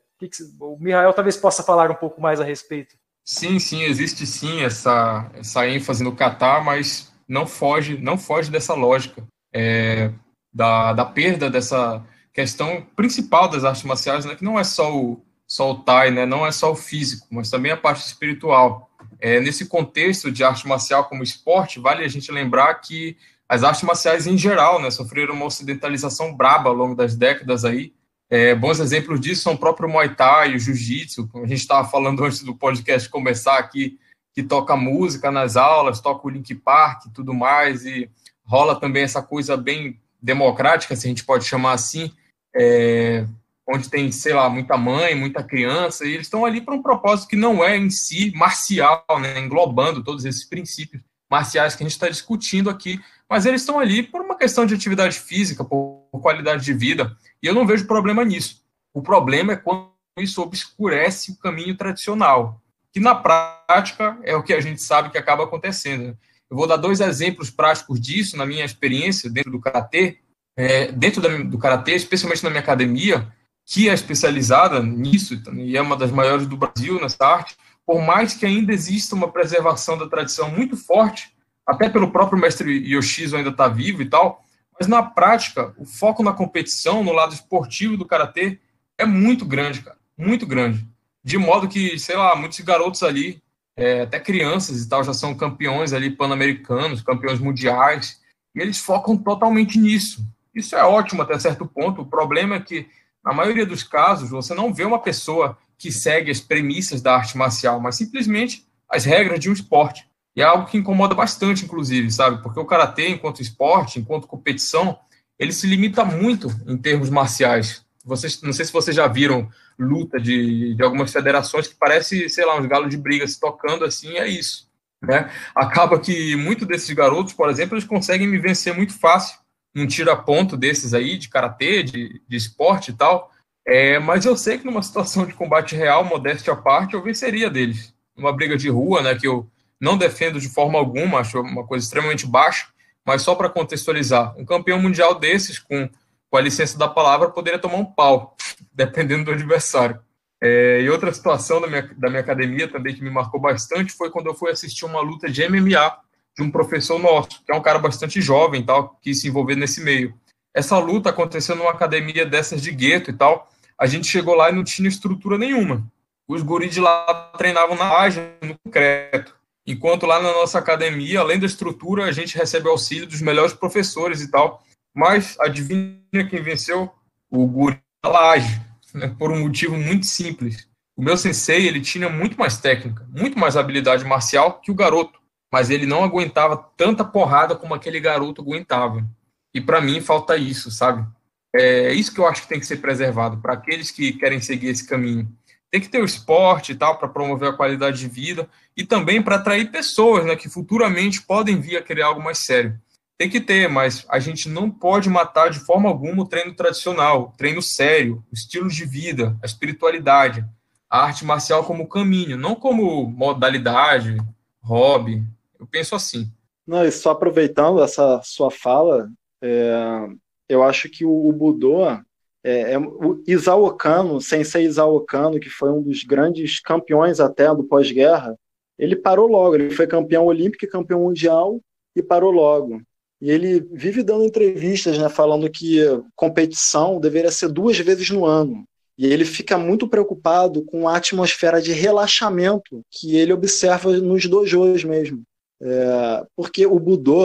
o Mihael talvez possa falar um pouco mais a respeito. Sim, sim, existe sim essa, essa ênfase no Catar, mas não foge, não foge dessa lógica é, da, da perda dessa questão principal das artes marciais, né, que não é só o, só o Thai, né, não é só o físico, mas também a parte espiritual. É, nesse contexto de arte marcial como esporte, vale a gente lembrar que as artes marciais em geral né, sofreram uma ocidentalização braba ao longo das décadas aí, é, bons exemplos disso são o próprio Muay Thai, o Jiu-Jitsu, como a gente estava falando <laughs> antes do podcast começar aqui, que toca música nas aulas, toca o Link Park e tudo mais, e rola também essa coisa bem democrática, se a gente pode chamar assim, é, onde tem, sei lá, muita mãe, muita criança, e eles estão ali para um propósito que não é em si marcial, né, englobando todos esses princípios marciais que a gente está discutindo aqui, mas eles estão ali por uma questão de atividade física, por por qualidade de vida. E eu não vejo problema nisso. O problema é quando isso obscurece o caminho tradicional, que na prática é o que a gente sabe que acaba acontecendo. Né? Eu vou dar dois exemplos práticos disso na minha experiência dentro do karatê, é, dentro da, do karatê, especialmente na minha academia, que é especializada nisso e é uma das maiores do Brasil nessa arte. Por mais que ainda exista uma preservação da tradição muito forte, até pelo próprio mestre Yoshizo ainda está vivo e tal, mas na prática, o foco na competição, no lado esportivo do karatê, é muito grande, cara. Muito grande. De modo que, sei lá, muitos garotos ali, é, até crianças e tal, já são campeões ali pan-americanos, campeões mundiais, e eles focam totalmente nisso. Isso é ótimo até certo ponto. O problema é que, na maioria dos casos, você não vê uma pessoa que segue as premissas da arte marcial, mas simplesmente as regras de um esporte. E é algo que incomoda bastante, inclusive, sabe? Porque o karatê, enquanto esporte, enquanto competição, ele se limita muito em termos marciais. Vocês, não sei se vocês já viram luta de, de algumas federações que parece, sei lá, uns galos de briga se tocando assim, é isso. Né? Acaba que muitos desses garotos, por exemplo, eles conseguem me vencer muito fácil num tiro a ponto desses aí, de karatê, de, de esporte e tal. É, mas eu sei que numa situação de combate real, modéstia à parte, eu venceria deles. Numa briga de rua, né, que eu, não defendo de forma alguma, acho uma coisa extremamente baixa, mas só para contextualizar, um campeão mundial desses, com, com a licença da palavra, poderia tomar um pau, <laughs> dependendo do adversário. É, e outra situação da minha, da minha academia também que me marcou bastante foi quando eu fui assistir uma luta de MMA de um professor nosso, que é um cara bastante jovem tal, que se envolveu nesse meio. Essa luta aconteceu numa academia dessas de gueto e tal. A gente chegou lá e não tinha estrutura nenhuma. Os guris de lá treinavam na laje, no concreto. Enquanto lá na nossa academia, além da estrutura, a gente recebe auxílio dos melhores professores e tal. Mas adivinha quem venceu? O Guri Laje, né? por um motivo muito simples. O meu sensei, ele tinha muito mais técnica, muito mais habilidade marcial que o garoto, mas ele não aguentava tanta porrada como aquele garoto aguentava. E para mim falta isso, sabe? É isso que eu acho que tem que ser preservado para aqueles que querem seguir esse caminho tem que ter o esporte e tal para promover a qualidade de vida e também para atrair pessoas né, que futuramente podem vir a querer algo mais sério. Tem que ter, mas a gente não pode matar de forma alguma o treino tradicional, o treino sério, o estilo de vida, a espiritualidade, a arte marcial como caminho, não como modalidade, hobby. Eu penso assim. Não, e só aproveitando essa sua fala, é, eu acho que o, o Budô, é, é, o Isao Okano, sensei Isao Okano, que foi um dos grandes campeões até do pós-guerra, ele parou logo, ele foi campeão olímpico e campeão mundial e parou logo. E ele vive dando entrevistas, né, falando que competição deveria ser duas vezes no ano. E ele fica muito preocupado com a atmosfera de relaxamento que ele observa nos dojos mesmo. É, porque o Budô,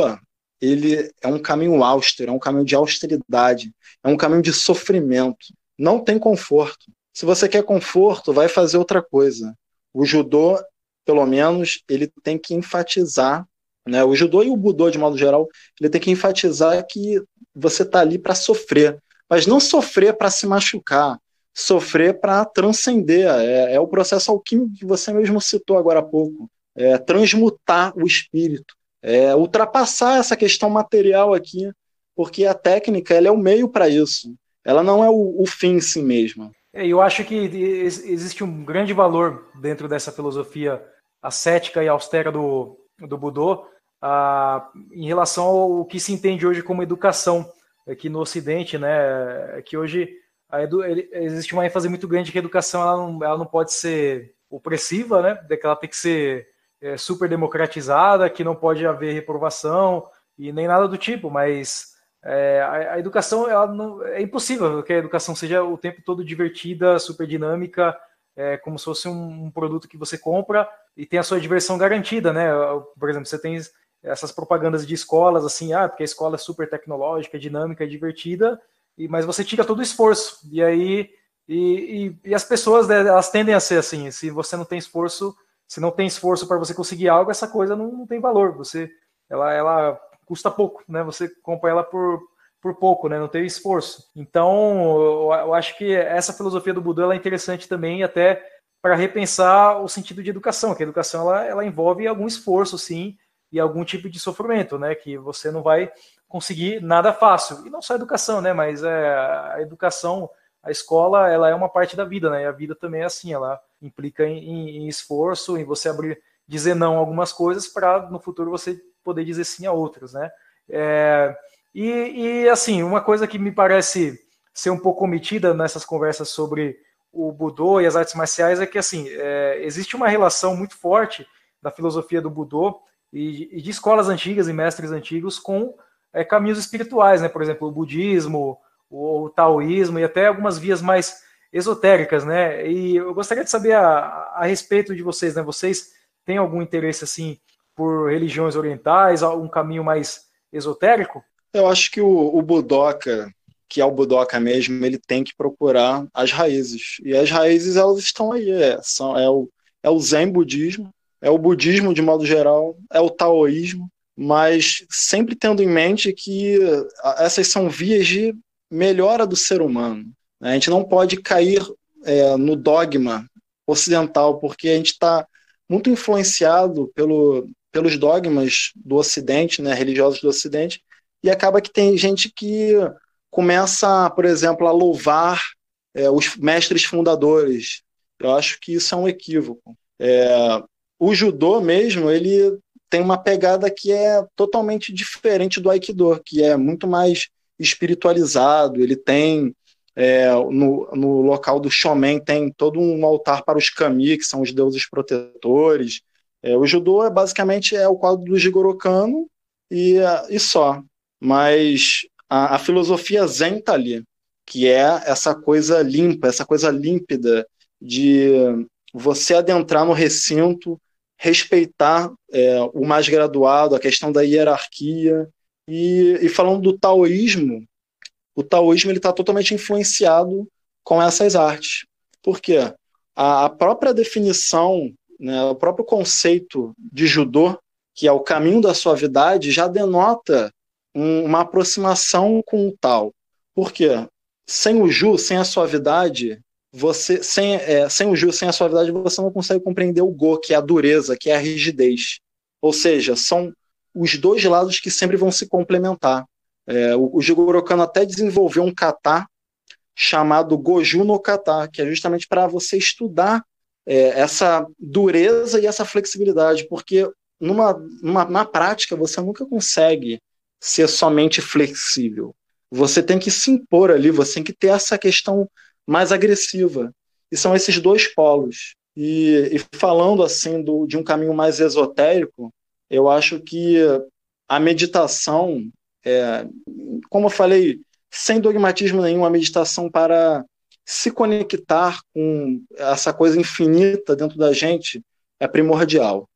ele é um caminho austero, é um caminho de austeridade, é um caminho de sofrimento. Não tem conforto. Se você quer conforto, vai fazer outra coisa. O judô, pelo menos, ele tem que enfatizar, né? O judô e o budô, de modo geral, ele tem que enfatizar que você está ali para sofrer, mas não sofrer para se machucar, sofrer para transcender. É, é, o processo alquímico que você mesmo citou agora há pouco. É transmutar o espírito é, ultrapassar essa questão material aqui, porque a técnica ela é o meio para isso. Ela não é o, o fim em si mesma. É, eu acho que existe um grande valor dentro dessa filosofia ascética e austera do, do Budô em relação ao que se entende hoje como educação aqui é no Ocidente, né? É que hoje edu, existe uma ênfase muito grande que a educação ela não, ela não pode ser opressiva, né? Ela tem que ser é, super democratizada, que não pode haver reprovação e nem nada do tipo, mas é, a, a, educação ela não, é impossível que a educação seja o tempo todo divertida, super dinâmica, é, como se fosse um, um, produto que você compra e tem a sua diversão garantida, né? Por exemplo, você tem essas propagandas de escolas assim, ah, porque a escola é super tecnológica, dinâmica, divertida, e mas você tira todo o esforço e aí e, e, e as pessoas né, elas tendem a ser assim. Se você não tem esforço, se não tem esforço para você conseguir algo, essa coisa não, não, tem valor. Você, ela, ela custa pouco, né? Você compra ela por, por pouco, né? Não tem esforço. Então, eu, eu acho que essa filosofia do ela é interessante também, até para repensar o sentido de educação, que a educação ela, ela envolve algum esforço, sim, e algum tipo de sofrimento, né? Que você não vai conseguir nada fácil. E não só a educação, né? Mas é, a educação, a escola, ela é uma parte da vida, né? E a vida também é assim, ela implica em, em esforço, em você abrir, dizer não a algumas coisas para no futuro você poder dizer sim a outras, né? É, e, e, assim, uma coisa que me parece ser um pouco omitida nessas conversas sobre o Budô e as artes marciais é que assim é, existe uma relação muito forte da filosofia do Budô e, e de escolas antigas e mestres antigos com é, caminhos espirituais, né? Por exemplo, o budismo, o, o taoísmo e até algumas vias mais esotéricas, né? E eu gostaria de saber a, a respeito de vocês, né? Vocês têm algum interesse assim por religiões orientais, um caminho mais esotérico? Eu acho que o, o Budoka, que é o Budoka mesmo, ele tem que procurar as raízes. E as raízes, elas estão aí. É, são, é, o, é o Zen budismo, é o budismo de modo geral, é o taoísmo, mas sempre tendo em mente que essas são vias de melhora do ser humano. A gente não pode cair é, no dogma ocidental, porque a gente está muito influenciado pelo, pelos dogmas do Ocidente, né, religiosos do Ocidente, e acaba que tem gente que começa, por exemplo, a louvar é, os mestres fundadores. Eu acho que isso é um equívoco. É, o judô mesmo, ele tem uma pegada que é totalmente diferente do aikido, que é muito mais espiritualizado, ele tem é, no, no, local do Shomen tem todo um altar para os Kami, que são os deuses protetores. É, o judô é basicamente é o quadro do Jigoro Kano e, é, e só. Mas a, a filosofia Zen está ali, que é essa coisa limpa, essa coisa límpida de você adentrar no recinto, respeitar é, o mais graduado, a questão da hierarquia. E, e falando do taoísmo, o taoísmo está totalmente influenciado com essas artes. Por quê? A, a própria definição, né, o próprio conceito de judô, que é o caminho da suavidade, já denota um, uma aproximação com o tal. Por quê? Sem o ju, sem a suavidade, você sem, é, sem o ju, sem a suavidade, você não consegue compreender o go, que é a dureza, que é a rigidez. Ou seja, são os dois lados que sempre vão se complementar. É, o, o Jigoro Kano até desenvolveu um kata chamado Goju no Kata, que é justamente para você estudar é, essa dureza e essa flexibilidade, porque numa, numa, na prática você nunca consegue ser somente flexível. Você tem que se impor ali, você tem que ter essa questão mais agressiva. E são esses dois polos. E, e falando assim do, de um caminho mais esotérico, eu acho que a meditação é, como eu falei, sem dogmatismo nenhum, a meditação para se conectar com essa coisa infinita dentro da gente é primordial.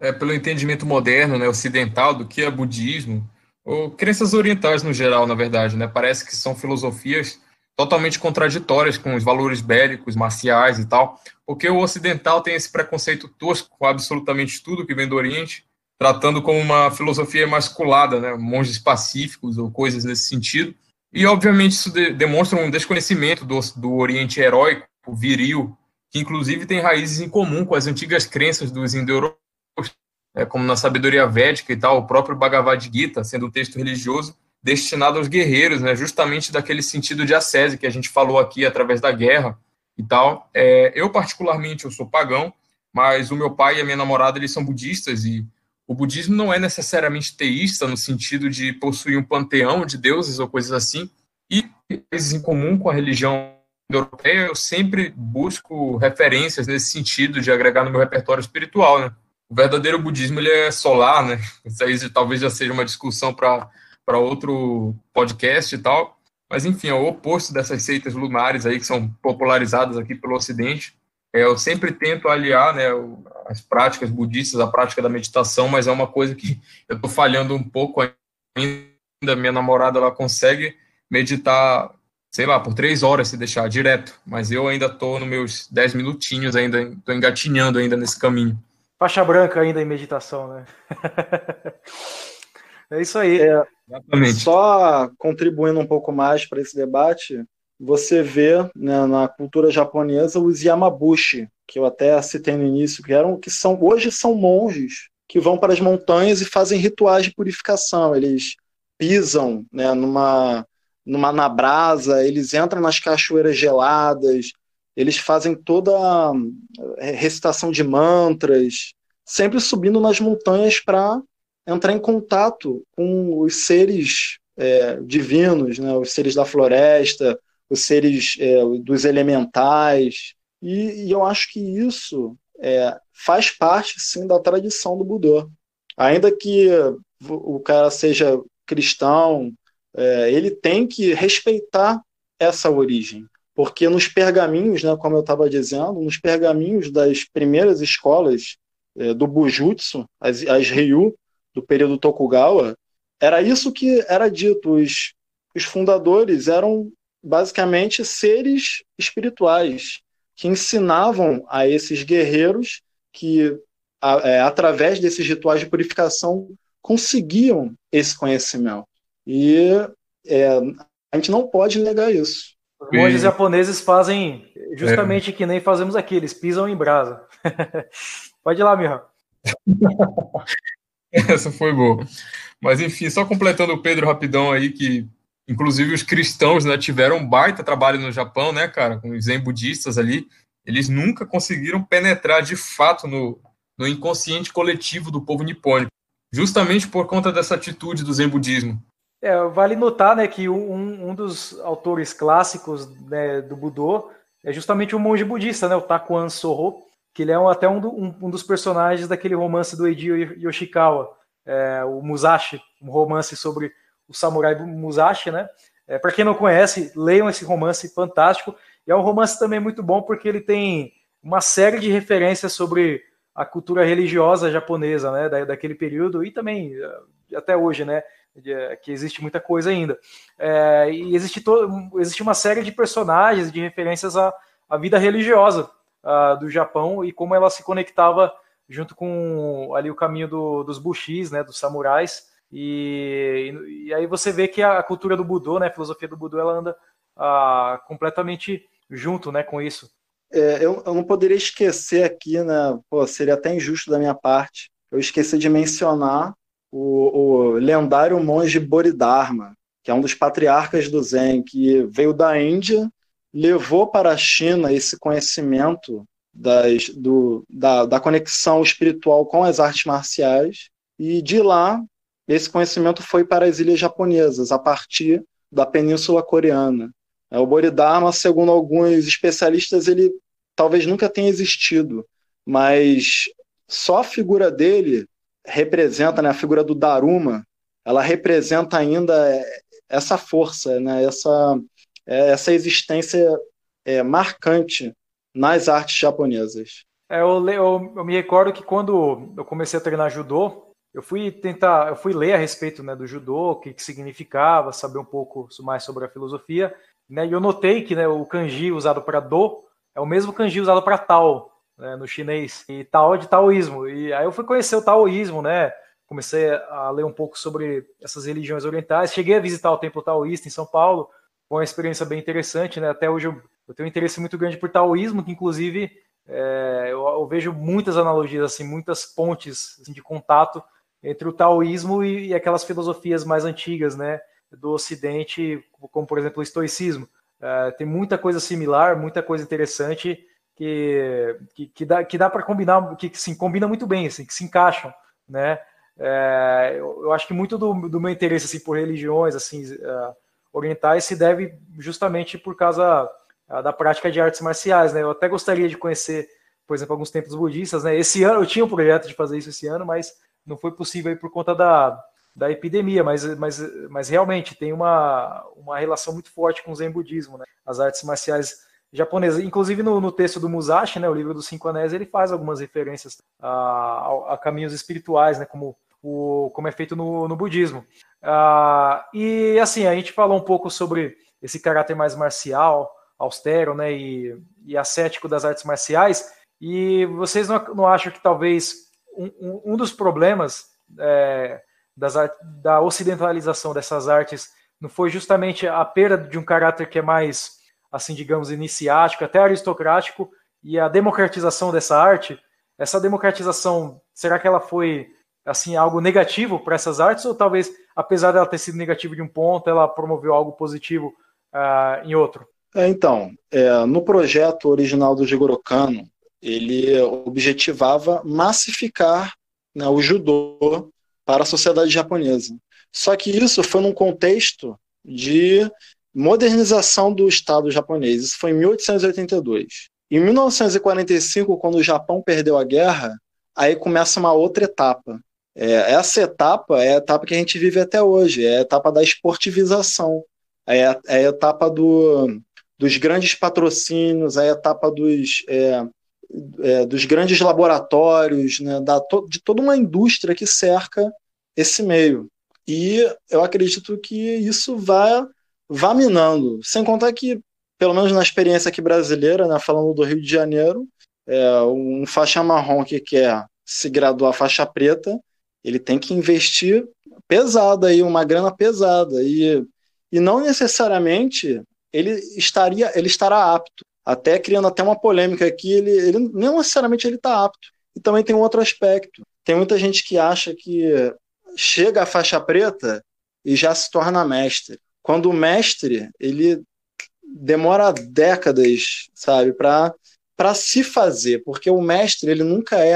É, pelo entendimento moderno, né, ocidental, do que é budismo, ou crenças orientais no geral, na verdade, né, parece que são filosofias totalmente contraditórias com os valores bélicos, marciais e tal, porque o ocidental tem esse preconceito tosco com absolutamente tudo que vem do Oriente, tratando como uma filosofia emasculada, né, monges pacíficos ou coisas nesse sentido. E, obviamente, isso de, demonstra um desconhecimento do, do Oriente heróico, viril, que inclusive tem raízes em comum com as antigas crenças dos indo-europeus, né, como na sabedoria védica e tal, o próprio Bhagavad Gita, sendo um texto religioso destinado aos guerreiros, né, justamente daquele sentido de ascese que a gente falou aqui através da guerra e tal. É, eu, particularmente, eu sou pagão, mas o meu pai e a minha namorada, eles são budistas e o budismo não é necessariamente teísta no sentido de possuir um panteão de deuses ou coisas assim. E em comum com a religião europeia, eu sempre busco referências nesse sentido de agregar no meu repertório espiritual, né? O verdadeiro budismo ele é solar, né? <laughs> Isso aí talvez já seja uma discussão para outro podcast e tal. Mas enfim, é o oposto dessas seitas lunares aí que são popularizadas aqui pelo Ocidente. É, eu sempre tento aliar né, as práticas budistas a prática da meditação, mas é uma coisa que eu estou falhando um pouco ainda. Minha namorada ela consegue meditar, sei lá, por três horas se deixar direto, mas eu ainda estou nos meus dez minutinhos, ainda estou engatinhando ainda nesse caminho. Faixa branca ainda em meditação, né? <laughs> é isso aí. É, exatamente. Só contribuindo um pouco mais para esse debate, você vê né, na cultura japonesa os Yamabushi, que eu até citei no início, que eram que são hoje são monges que vão para as montanhas e fazem rituais de purificação. Eles pisam né, numa numa na brasa, eles entram nas cachoeiras geladas, eles fazem toda a é, recitação de mantras, sempre subindo nas montanhas para entrar em contato com os seres é, divinos, né, os seres da floresta, os seres é, dos elementais. E, e, eu acho que isso é, faz parte, sim, da tradição do Budô. Ainda que o cara seja cristão, é, ele tem que respeitar essa origem. Porque nos pergaminhos, né, como eu estava dizendo, nos pergaminhos das primeiras escolas é, do Bujutsu, as, as Ryu, do período Tokugawa, era isso que era dito. Os, os fundadores eram basicamente seres espirituais que ensinavam a esses guerreiros que, a, é, através desses rituais de purificação, conseguiam esse conhecimento. E é, a gente não pode negar isso. Os monges japoneses fazem justamente é. que nem fazemos aqui, eles pisam em brasa. <laughs> pode ir lá, Mirra. <laughs> Essa foi boa. Mas enfim, só completando o Pedro rapidão aí, que Inclusive, os cristãos né, tiveram um baita trabalho no Japão, né, cara, com os zen budistas ali. Eles nunca conseguiram penetrar de fato no, no inconsciente coletivo do povo nipônico, justamente por conta dessa atitude do zen budismo. É, vale notar né, que um, um dos autores clássicos né, do Budô é justamente o um monge budista, né, o Takuan Soho, que ele é um, até um, do, um, dos personagens daquele romance do Eiji Yoshikawa, é, o Musashi, um romance sobre o Samurai Musashi, né? É, para quem não conhece, leiam esse romance fantástico. E é um romance também muito bom porque ele tem uma série de referências sobre a cultura religiosa japonesa, né, da, daquele período e também eh, até hoje, né, eh, que existe muita coisa ainda. É, e existe, todo, existe uma série de personagens, de referências à, à vida religiosa uh, do Japão e como ela se conectava junto com ali o caminho do, dos bushis, né, dos samurais, e, e, e aí você vê que a cultura do Budô, né, a filosofia do Budô, ela anda ah, completamente junto né, com isso. É, eu, eu, não poderia esquecer aqui, né, pô, seria até injusto da minha parte, eu esqueci de mencionar o, o lendário monge Bodhidharma, que é um dos patriarcas do Zen, que veio da Índia, levou para a China esse conhecimento das, do, da, da conexão espiritual com as artes marciais, e de lá esse conhecimento foi para as ilhas japonesas, a partir da Península Coreana. É, o Bodhidharma, segundo alguns especialistas, ele talvez nunca tenha existido, mas só a figura dele representa, né, a figura do Daruma, ela representa ainda é, essa força, né, essa, é, essa existência é, marcante nas artes japonesas. É, eu, eu, eu me recordo que quando eu comecei a treinar judô, eu fui tentar, eu fui ler a respeito né, do judô, o que, que significava, saber um pouco mais sobre a filosofia, né, e eu notei que né, o kanji usado para do é o mesmo kanji usado para tal né, no chinês, e tal é de taoísmo. E aí eu fui conhecer o taoísmo, né, comecei a ler um pouco sobre essas religiões orientais, cheguei a visitar o templo taoísta em São Paulo, foi uma experiência bem interessante, né, até hoje eu, eu tenho um interesse muito grande por taoísmo, que inclusive é, eu, eu, vejo muitas analogias, assim, muitas pontes assim, de contato entre o taoísmo e, aquelas filosofias mais antigas, né, do Ocidente, como por exemplo o estoicismo. Uh, tem muita coisa similar, muita coisa interessante que, que, que dá, que dá para combinar, que, que se combina muito bem, assim, que se encaixam, né? Uh, eu, eu, acho que muito do, do meu interesse assim, por religiões assim uh, orientais se deve justamente por causa da prática de artes marciais, né? Eu até gostaria de conhecer, por exemplo, alguns templos budistas, né? Esse ano eu tinha um projeto de fazer isso esse ano, mas não foi possível por conta da, da epidemia, mas, mas, mas realmente tem uma, uma relação muito forte com o Zen Budismo, né? As artes marciais japonesas. Inclusive no, no texto do Musashi, né, o livro dos Cinco Anéis, ele faz algumas referências a, a caminhos espirituais, né, como, o, como é feito no, no budismo. Ah, e assim, a gente falou um pouco sobre esse caráter mais marcial, austero né, e, e ascético das artes marciais, e vocês não, não acham que talvez um, um dos problemas é, das, da ocidentalização dessas artes não foi justamente a perda de um caráter que é mais, assim, digamos, iniciático, até aristocrático, e a democratização dessa arte? Essa democratização, será que ela foi assim algo negativo para essas artes ou talvez apesar dela ter sido negativa de um ponto ela promoveu algo positivo uh, em outro é, então é, no projeto original do Jigoro Kano ele objetivava massificar né, o judô para a sociedade japonesa. Só que isso foi num contexto de modernização do Estado japonês. Isso foi em 1882. Em 1945, quando o Japão perdeu a guerra, aí começa uma outra etapa. É, essa etapa é a etapa que a gente vive até hoje, é a etapa da esportivização, é a, é a etapa do, dos grandes patrocínios, é a etapa dos, é, é, dos grandes laboratórios, né, da, to, de toda uma indústria que cerca esse meio. E eu acredito que isso vai, vai minando. Sem contar que, pelo menos na experiência aqui brasileira, né, falando do Rio de Janeiro, é, um faixa marrom que quer se graduar faixa preta, ele tem que investir pesada aí, uma grana pesada. E, e não necessariamente ele estaria ele estará apto até criando até uma polêmica que ele, ele não necessariamente ele está apto. E também tem um outro aspecto. Tem muita gente que acha que chega à faixa preta e já se torna mestre. Quando o mestre, ele demora décadas, sabe, para para se fazer, porque o mestre, ele nunca é,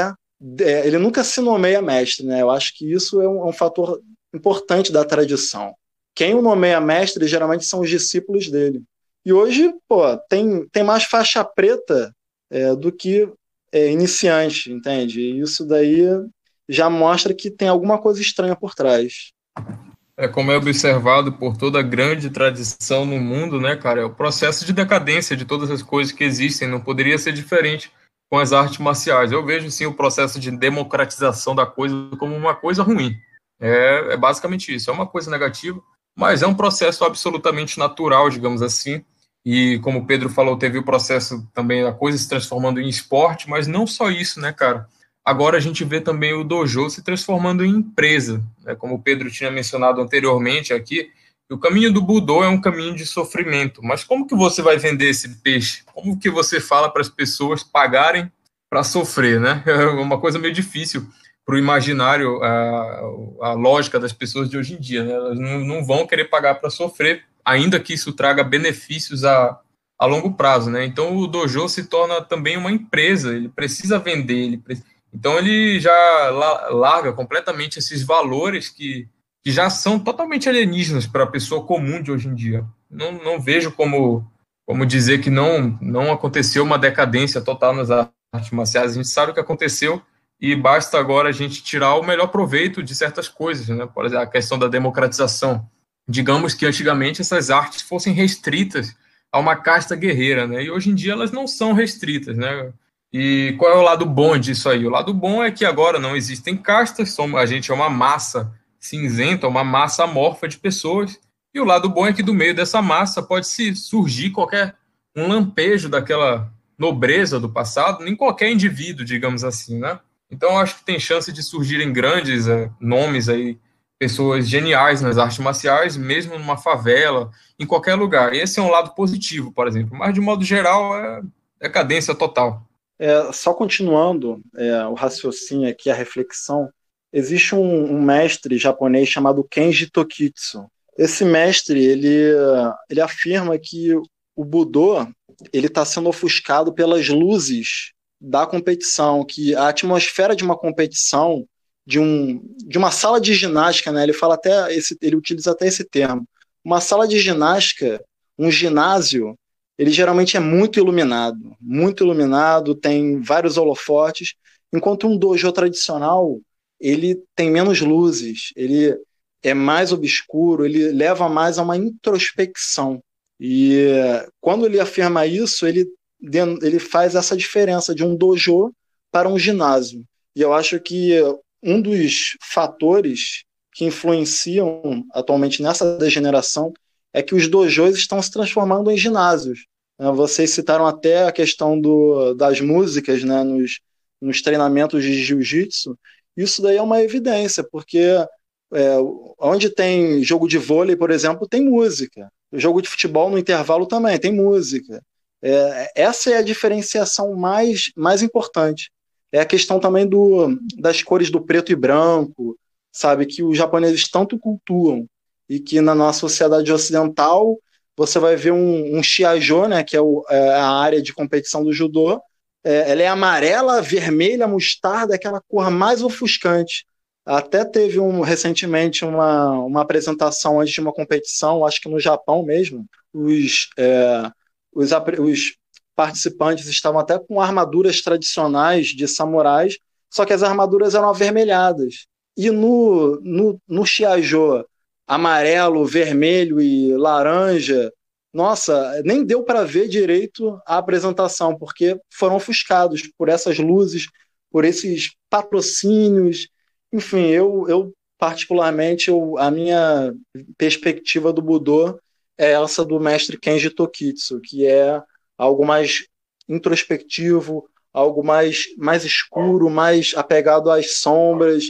é, ele nunca se nomeia mestre, né? Eu acho que isso é um, é um fator importante da tradição. Quem o nomeia mestre geralmente são os discípulos dele. E hoje, pô, tem, tem mais faixa preta é, do que é, iniciante, entende? E isso daí já mostra que tem alguma coisa estranha por trás. É como é observado por toda a grande tradição no mundo, né, cara? É o processo de decadência de todas as coisas que existem. Não poderia ser diferente com as artes marciais. Eu vejo, sim, o processo de democratização da coisa como uma coisa ruim. É, é basicamente isso. É uma coisa negativa, mas é um processo absolutamente natural, digamos assim, e como o Pedro falou, teve o processo também, da coisa se transformando em esporte, mas não só isso, né, cara? Agora a gente vê também o dojo se transformando em empresa, né? como o Pedro tinha mencionado anteriormente aqui, o caminho do Budô é um caminho de sofrimento, mas como que você vai vender esse peixe? Como que você fala para as pessoas pagarem para sofrer, né? É <laughs> uma coisa meio difícil para o imaginário, a, a, lógica das pessoas de hoje em dia, né? Elas não, não vão querer pagar para sofrer, ainda que isso traga benefícios a, a longo prazo, né? Então o dojo se torna também uma empresa, ele precisa vender, ele pre... então ele já la larga completamente esses valores que, que já são totalmente alienígenas para a pessoa comum de hoje em dia. Não, não vejo como, como dizer que não, não aconteceu uma decadência total nas artes marciais, a gente sabe o que aconteceu e basta agora a gente tirar o melhor proveito de certas coisas, né? Por exemplo, a questão da democratização digamos que antigamente essas artes fossem restritas a uma casta guerreira, né? E hoje em dia elas não são restritas, né? E qual é o lado bom disso aí? O lado bom é que agora não existem castas, a gente é uma massa cinzenta, uma massa amorfa de pessoas. E o lado bom é que do meio dessa massa pode se surgir qualquer um lampejo daquela nobreza do passado em qualquer indivíduo, digamos assim, né? Então acho que tem chance de surgirem grandes é, nomes aí pessoas geniais nas artes marciais, mesmo numa favela, em qualquer lugar. Esse é um lado positivo, por exemplo, mas de modo geral é decadência total. É, só continuando é, o raciocínio aqui, a reflexão, existe um, um, mestre japonês chamado Kenji Tokitsu. Esse mestre, ele, ele afirma que o Budô ele está sendo ofuscado pelas luzes da competição, que a atmosfera de uma competição de, um, de uma sala de ginástica, né? Ele fala até esse, ele utiliza até esse termo. Uma sala de ginástica, um ginásio, ele geralmente é muito iluminado, muito iluminado, tem vários holofotes, enquanto um dojo tradicional, ele tem menos luzes, ele é mais obscuro, ele leva mais a uma introspecção. E quando ele afirma isso, ele, ele faz essa diferença de um dojo para um ginásio. E eu acho que um dos fatores que influenciam atualmente nessa degeneração é que os dojos estão se transformando em ginásios. Né? Vocês citaram até a questão do, das músicas né, nos, nos treinamentos de jiu-jitsu. Isso daí é uma evidência, porque é, onde tem jogo de vôlei, por exemplo, tem música. O jogo de futebol no intervalo também tem música. É, essa é a diferenciação mais, mais importante é a questão também do, das cores do preto e branco, sabe, que os japoneses tanto cultuam e que na nossa sociedade ocidental você vai ver um, um shiajo, né, que é, o, é, a área de competição do judô, é, ela é amarela, vermelha, mostarda, aquela cor mais ofuscante. Até teve um, recentemente uma, uma apresentação antes de uma competição, acho que no Japão mesmo, os, é, os, os participantes estavam até com armaduras tradicionais de samurais, só que as armaduras eram avermelhadas. E no, no, no Shiajô, amarelo, vermelho e laranja, nossa, nem deu para ver direito a apresentação, porque foram ofuscados por essas luzes, por esses patrocínios. Enfim, eu, eu particularmente, eu, a minha perspectiva do Budô é essa do mestre Kenji Tokitsu, que é algo mais introspectivo, algo mais, mais escuro, mais apegado às sombras.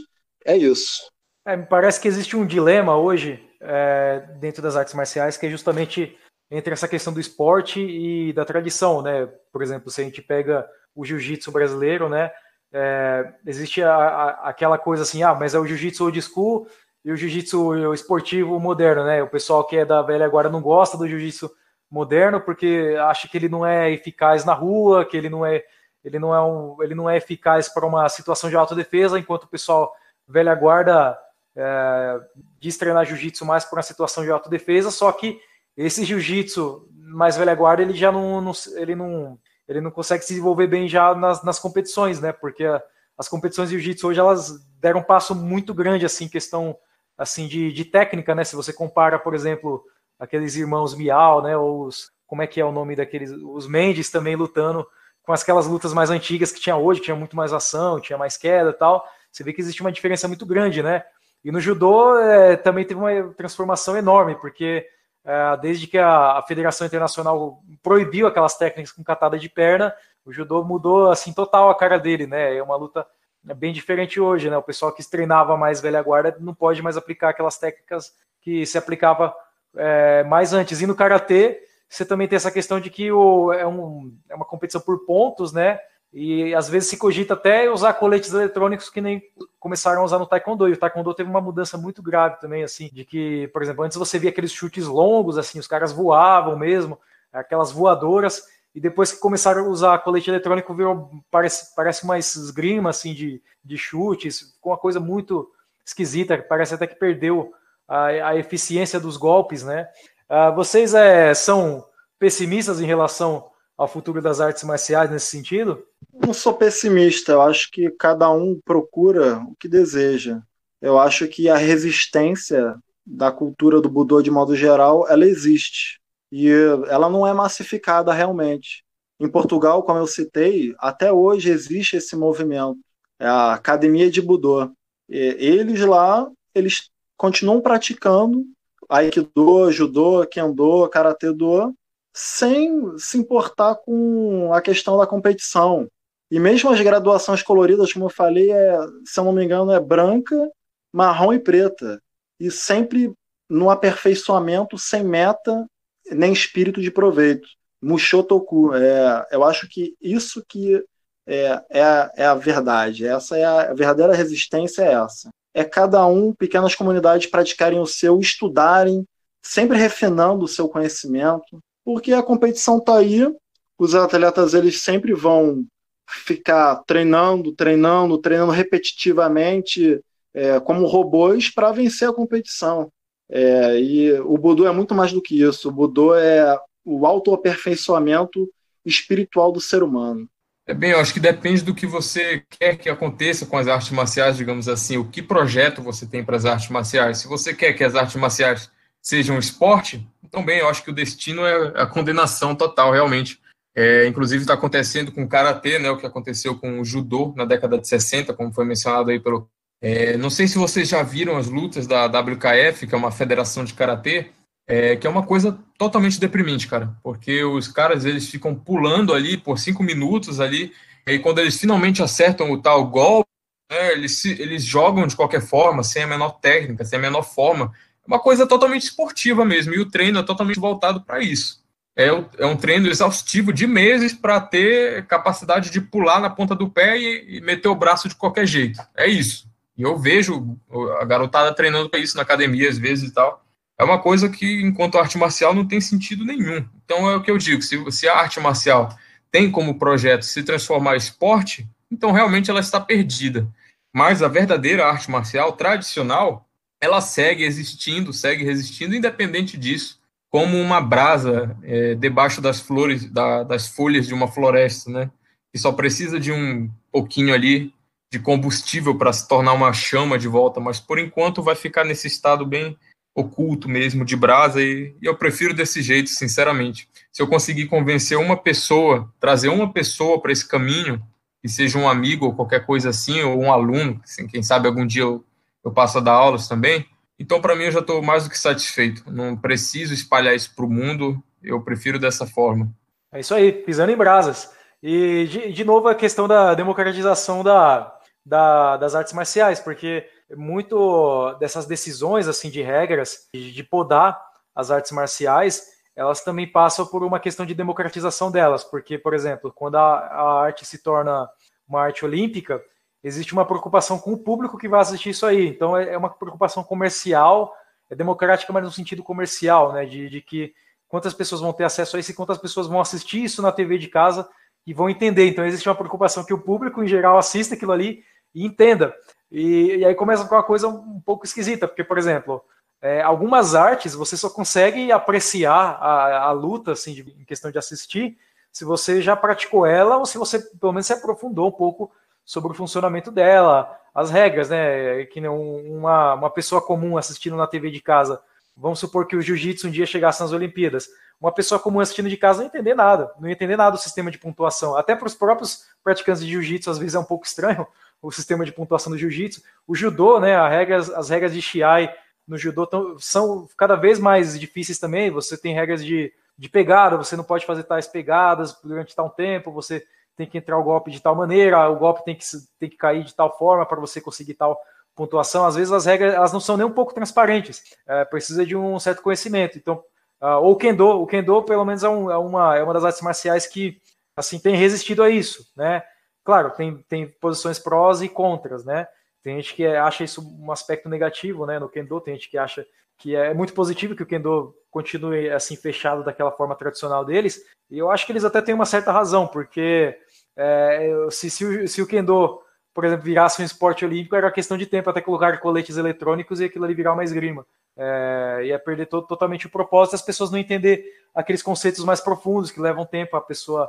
É isso. É, me parece que existe um dilema hoje é, dentro das artes marciais que é justamente entre essa questão do esporte e da tradição, né? Por exemplo, se a gente pega o jiu-jitsu brasileiro, né? É, existe a, a, aquela coisa assim, ah, mas é o jiu-jitsu old school e o jiu-jitsu esportivo moderno, né? O pessoal que é da velha guarda não gosta do jiu-jitsu moderno porque acha que ele não é eficaz na rua, que ele não é ele não é um, ele não é eficaz para uma situação de autodefesa, enquanto o pessoal velha guarda é, diz treinar jiu-jitsu mais para uma situação de autodefesa, só que esse jiu-jitsu mais velha guarda ele já não, não, ele não ele não consegue se desenvolver bem já nas, nas competições, né? Porque a, as competições de jiu-jitsu hoje elas deram um passo muito grande assim questão assim de, de técnica, né? Se você compara, por exemplo, aqueles irmãos Miau, né? Ou os, como é que é o nome daqueles, os Mendes também lutando com aquelas lutas mais antigas que tinha hoje, que tinha muito mais ação, tinha mais queda e tal. Você vê que existe uma diferença muito grande, né? E no judô é, também teve uma transformação enorme, porque é, desde que a, a, Federação Internacional proibiu aquelas técnicas com catada de perna, o judô mudou assim total a cara dele, né? É uma luta é, bem diferente hoje, né? O pessoal que treinava mais velha guarda não pode mais aplicar aquelas técnicas que se aplicava é, mas antes, e no Karatê, você também tem essa questão de que o, é, um, é uma competição por pontos, né? E às vezes se cogita até usar coletes eletrônicos que nem começaram a usar no Taekwondo. E o Taekwondo teve uma mudança muito grave também, assim, de que, por exemplo, antes você via aqueles chutes longos, assim, os caras voavam mesmo, aquelas voadoras, e depois que começaram a usar colete eletrônico, virou, parece, parece uma esgrima, assim, de, de chutes, ficou uma coisa muito esquisita, parece até que perdeu a, a eficiência dos golpes, né? Uh, vocês é, são pessimistas em relação ao futuro das artes marciais nesse sentido? Não sou pessimista, eu acho que cada um procura o que deseja. Eu acho que a resistência da cultura do Budô de modo geral, ela existe. E eh, ela não é massificada realmente. Em Portugal, como eu citei, até hoje existe esse movimento, é a Academia de Budô. E eles lá, eles continuam praticando Aikido, Judô, Kendo, karatê Do, sem se importar com a questão da competição. E mesmo as graduações coloridas, como eu falei, é, se eu não me engano, é branca, marrom e preta. E sempre no aperfeiçoamento, sem meta, nem espírito de proveito. Mushotoku. É, eu acho que isso que é, é, é a verdade. Essa é a, a verdadeira resistência é essa é cada um, pequenas comunidades, praticarem o seu, estudarem, sempre refinando o seu conhecimento, porque a competição está aí, os atletas eles sempre vão ficar treinando, treinando, treinando repetitivamente, é, como robôs, para vencer a competição. É, e o Budô é muito mais do que isso. O Budô é o autoaperfeiçoamento espiritual do ser humano. É bem, eu acho que depende do que você quer que aconteça com as artes marciais, digamos assim, o que projeto você tem para as artes marciais. Se você quer que as artes marciais sejam um esporte, então bem, eu acho que o destino é a condenação total, realmente. É, inclusive está acontecendo com o karatê, né, o que aconteceu com o judô na década de 60, como foi mencionado aí pelo. É, não sei se vocês já viram as lutas da WKF, que é uma federação de karatê, é, que é uma coisa totalmente deprimente, cara, porque os caras eles ficam pulando ali por cinco minutos ali, e quando eles finalmente acertam o tal golpe, né, eles, eles jogam de qualquer forma, sem a menor técnica, sem a menor forma. É uma coisa totalmente esportiva mesmo, e o treino é totalmente voltado para isso. É, é, um treino exaustivo de meses para ter capacidade de pular na ponta do pé e, e meter o braço de qualquer jeito. É isso. E eu vejo a garotada treinando para isso na academia às vezes e tal é uma coisa que, enquanto arte marcial, não tem sentido nenhum. Então, é o que eu digo: se, se a arte marcial tem como projeto se transformar em esporte, então realmente ela está perdida. Mas a verdadeira arte marcial tradicional, ela segue existindo, segue resistindo, independente disso, como uma brasa é, debaixo das flores, da, das folhas de uma floresta, né? Que só precisa de um pouquinho ali de combustível para se tornar uma chama de volta, mas por enquanto vai ficar nesse estado bem oculto mesmo, de brasa, e, e eu prefiro desse jeito, sinceramente. Se eu conseguir convencer uma pessoa, trazer uma pessoa para esse caminho, que seja um amigo ou qualquer coisa assim, ou um aluno, assim, quem sabe algum dia eu, eu passo a dar aulas também, então para mim eu já estou mais do que satisfeito. Não preciso espalhar isso para o mundo, eu prefiro dessa forma. É isso aí, pisando em brasas. E de, de novo a questão da democratização da, da, das artes marciais, porque muito dessas decisões assim de regras de podar as artes marciais, elas também passam por uma questão de democratização delas, porque, por exemplo, quando a, a arte se torna uma arte olímpica, existe uma preocupação com o público que vai assistir isso aí. Então é, é uma preocupação comercial, é democrática, mas no sentido comercial, né? De, de que quantas pessoas vão ter acesso a isso e quantas pessoas vão assistir isso na TV de casa e vão entender. Então existe uma preocupação que o público em geral assista aquilo ali e entenda. E, e aí começa com uma coisa um pouco esquisita, porque, por exemplo, é, algumas artes você só consegue apreciar a, a luta, assim, de, em questão de assistir, se você já praticou ela ou se você pelo menos se aprofundou um pouco sobre o funcionamento dela, as regras, né? É que uma, uma pessoa comum assistindo na TV de casa, vamos supor que o jiu-jitsu um dia chegasse nas Olimpíadas, uma pessoa comum assistindo de casa não ia entender nada, não ia entender nada do sistema de pontuação. Até para os próprios praticantes de jiu-jitsu, às vezes é um pouco estranho, o sistema de pontuação do jiu-jitsu. O judô, né, as regras, as regras de Shiai no judô tão, são cada vez mais difíceis também. Você tem regras de, de pegada, você não pode fazer tais pegadas durante tal tempo, você tem que entrar o golpe de tal maneira, o golpe tem que, tem que cair de tal forma para você conseguir tal pontuação. Às vezes as regras elas não são nem um pouco transparentes, é, precisa de um certo conhecimento. Então, uh, ou o Kendo, o Kendo pelo menos é, um, é, uma, é uma das artes marciais que assim tem resistido a isso, né? Claro, tem, tem posições prós e contras, né? Tem gente que é, acha isso um aspecto negativo, né, no kendo, tem gente que acha que é muito positivo que o kendo continue assim fechado daquela forma tradicional deles. E eu acho que eles até têm uma certa razão, porque é, se, se o, se, o, kendo, por exemplo, virasse um esporte olímpico, era questão de tempo até colocar coletes eletrônicos e aquilo ali virar uma esgrima. É, ia é perder to totalmente o propósito, as pessoas não entender aqueles conceitos mais profundos que levam tempo a pessoa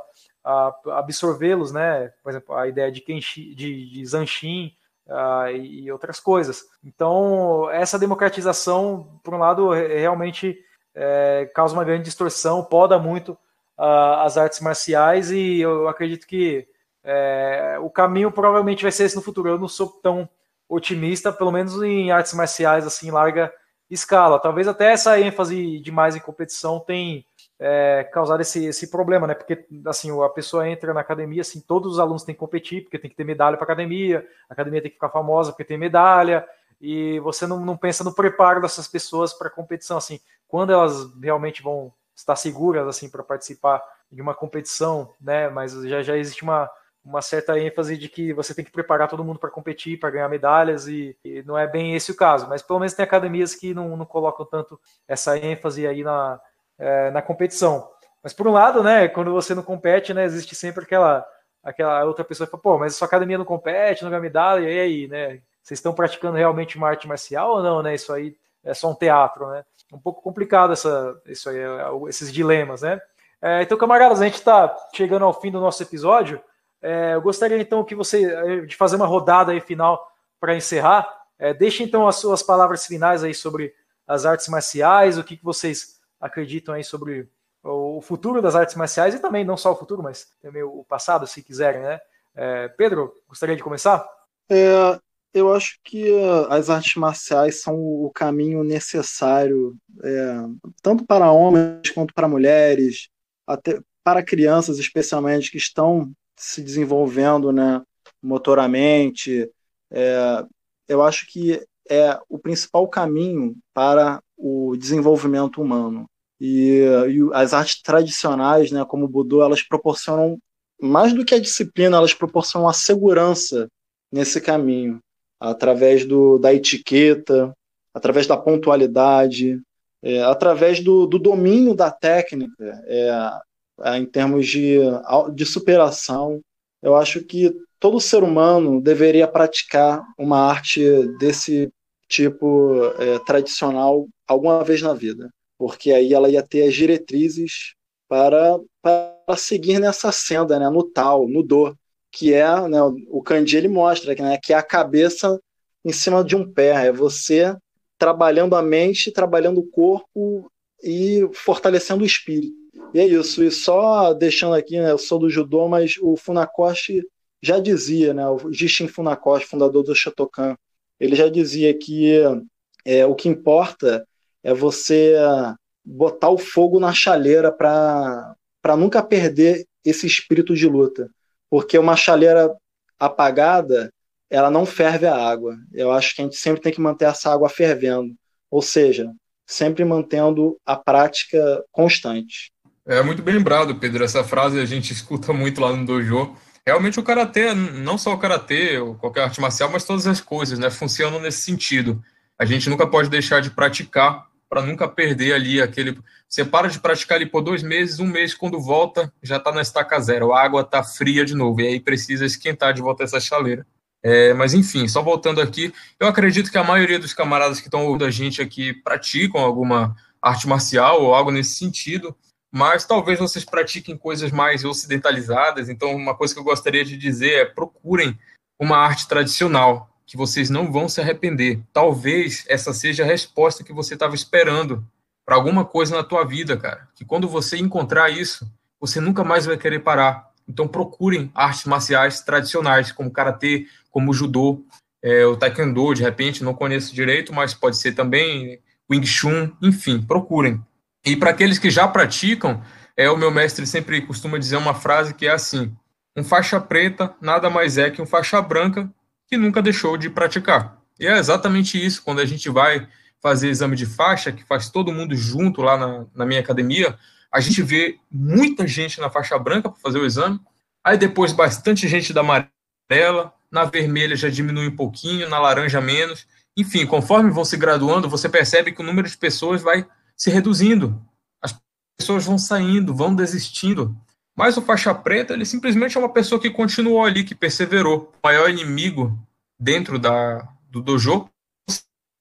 absorvê-los, né? Por exemplo, a ideia de, Kenshi, de, de Zanshin uh, e outras coisas. Então, essa democratização, por um lado, realmente é, causa uma grande distorção, poda muito uh, as artes marciais e eu acredito que é, o caminho provavelmente vai ser esse no futuro. Eu não sou tão otimista, pelo menos em artes marciais assim larga escala. Talvez até essa ênfase demais em competição tem é, esse, esse problema, né? Porque assim, a pessoa entra na academia, assim, todos os alunos têm que competir, porque tem que ter medalha para academia, a academia tem que ficar famosa porque tem medalha, e você não, não pensa no preparo dessas pessoas para competição, assim, quando elas realmente vão estar seguras assim para participar de uma competição, né? Mas já, já existe uma, uma certa ênfase de que você tem que preparar todo mundo para competir, para ganhar medalhas, e, e, não é bem esse o caso. Mas pelo menos tem academias que não, não colocam tanto essa ênfase aí na, é, na competição. Mas por um lado, né, quando você não compete, né, existe sempre aquela aquela outra pessoa que fala, pô, mas sua academia não compete, não vai me dar, e aí, né? Vocês estão praticando realmente uma arte marcial ou não, né? Isso aí é só um teatro, né? Um pouco complicado essa, isso aí, é, esses dilemas, né? É, então, camaradas, a gente está chegando ao fim do nosso episódio. É, eu gostaria então que você é, de fazer uma rodada aí final para encerrar. É, deixe então as suas palavras finais aí sobre as artes marciais, o que, que vocês acreditam aí sobre o futuro das artes marciais e também não só o futuro, mas também o passado, se quiserem, né? É, Pedro, gostaria de começar? É, eu acho que é, as artes marciais são o caminho necessário, é, tanto para homens quanto para mulheres, até para crianças, especialmente, que estão se desenvolvendo né, motoramente. É, eu acho que é o principal caminho para o desenvolvimento humano. E, e as artes tradicionais, né, como o Budô, elas proporcionam, mais do que a disciplina, elas proporcionam a segurança nesse caminho, através do, da etiqueta, através da pontualidade, é, através do, do, domínio da técnica, é, é, em termos de, de superação. Eu acho que todo ser humano deveria praticar uma arte desse tipo é, tradicional alguma vez na vida porque aí ela ia ter as diretrizes para, para seguir nessa senda, né, no tal, no do, que é, né, o Kandi ele mostra né, que é a cabeça em cima de um pé, é você trabalhando a mente, trabalhando o corpo e fortalecendo o espírito. E é isso, e só deixando aqui, né, eu sou do judô, mas o Funakoshi já dizia, né, o Jishin Funakoshi, fundador do Shotokan, ele já dizia que é, o que importa é você ah, botar o fogo na chaleira para nunca perder esse espírito de luta. Porque uma chaleira apagada, ela não ferve a água. Eu acho que a gente sempre tem que manter essa água fervendo. Ou seja, sempre mantendo a prática constante. É muito bem lembrado, Pedro. Essa frase a gente escuta muito lá no dojo. Realmente o karatê, não só o karatê, qualquer arte marcial, mas todas as coisas, né, funcionam nesse sentido. A gente nunca pode deixar de praticar para nunca perder ali aquele. Você para de praticar ali por dois meses, um mês, quando volta, já está na estaca zero, a água está fria de novo, e aí precisa esquentar de volta essa chaleira. É, mas enfim, só voltando aqui, eu acredito que a maioria dos camaradas que estão ouvindo a gente aqui praticam alguma arte marcial ou algo nesse sentido, mas talvez vocês pratiquem coisas mais ocidentalizadas. Então, uma coisa que eu gostaria de dizer é procurem uma arte tradicional, que vocês não vão se arrepender. Talvez essa seja a resposta que você estava esperando para alguma coisa na tua vida, cara. Que quando você encontrar isso, você nunca mais vai querer parar. Então procurem artes marciais tradicionais, como karatê, como judô, é, o taekwondo, de repente, não conheço direito, mas pode ser também wing chun, enfim, procurem. E para aqueles que já praticam, é o meu mestre sempre costuma dizer uma frase que é assim: um faixa preta nada mais é que um faixa branca que nunca deixou de praticar. E é exatamente isso quando a gente vai fazer exame de faixa, que faz todo mundo junto lá na, na minha academia. A gente vê muita gente na faixa branca para fazer o exame, aí depois bastante gente da amarela, na vermelha já diminui um pouquinho, na laranja menos. Enfim, conforme vão se graduando, você percebe que o número de pessoas vai se reduzindo. As pessoas vão saindo, vão desistindo. Mas o faixa preta, ele simplesmente é uma pessoa que continuou ali, que perseverou. O maior inimigo dentro da, do dojo é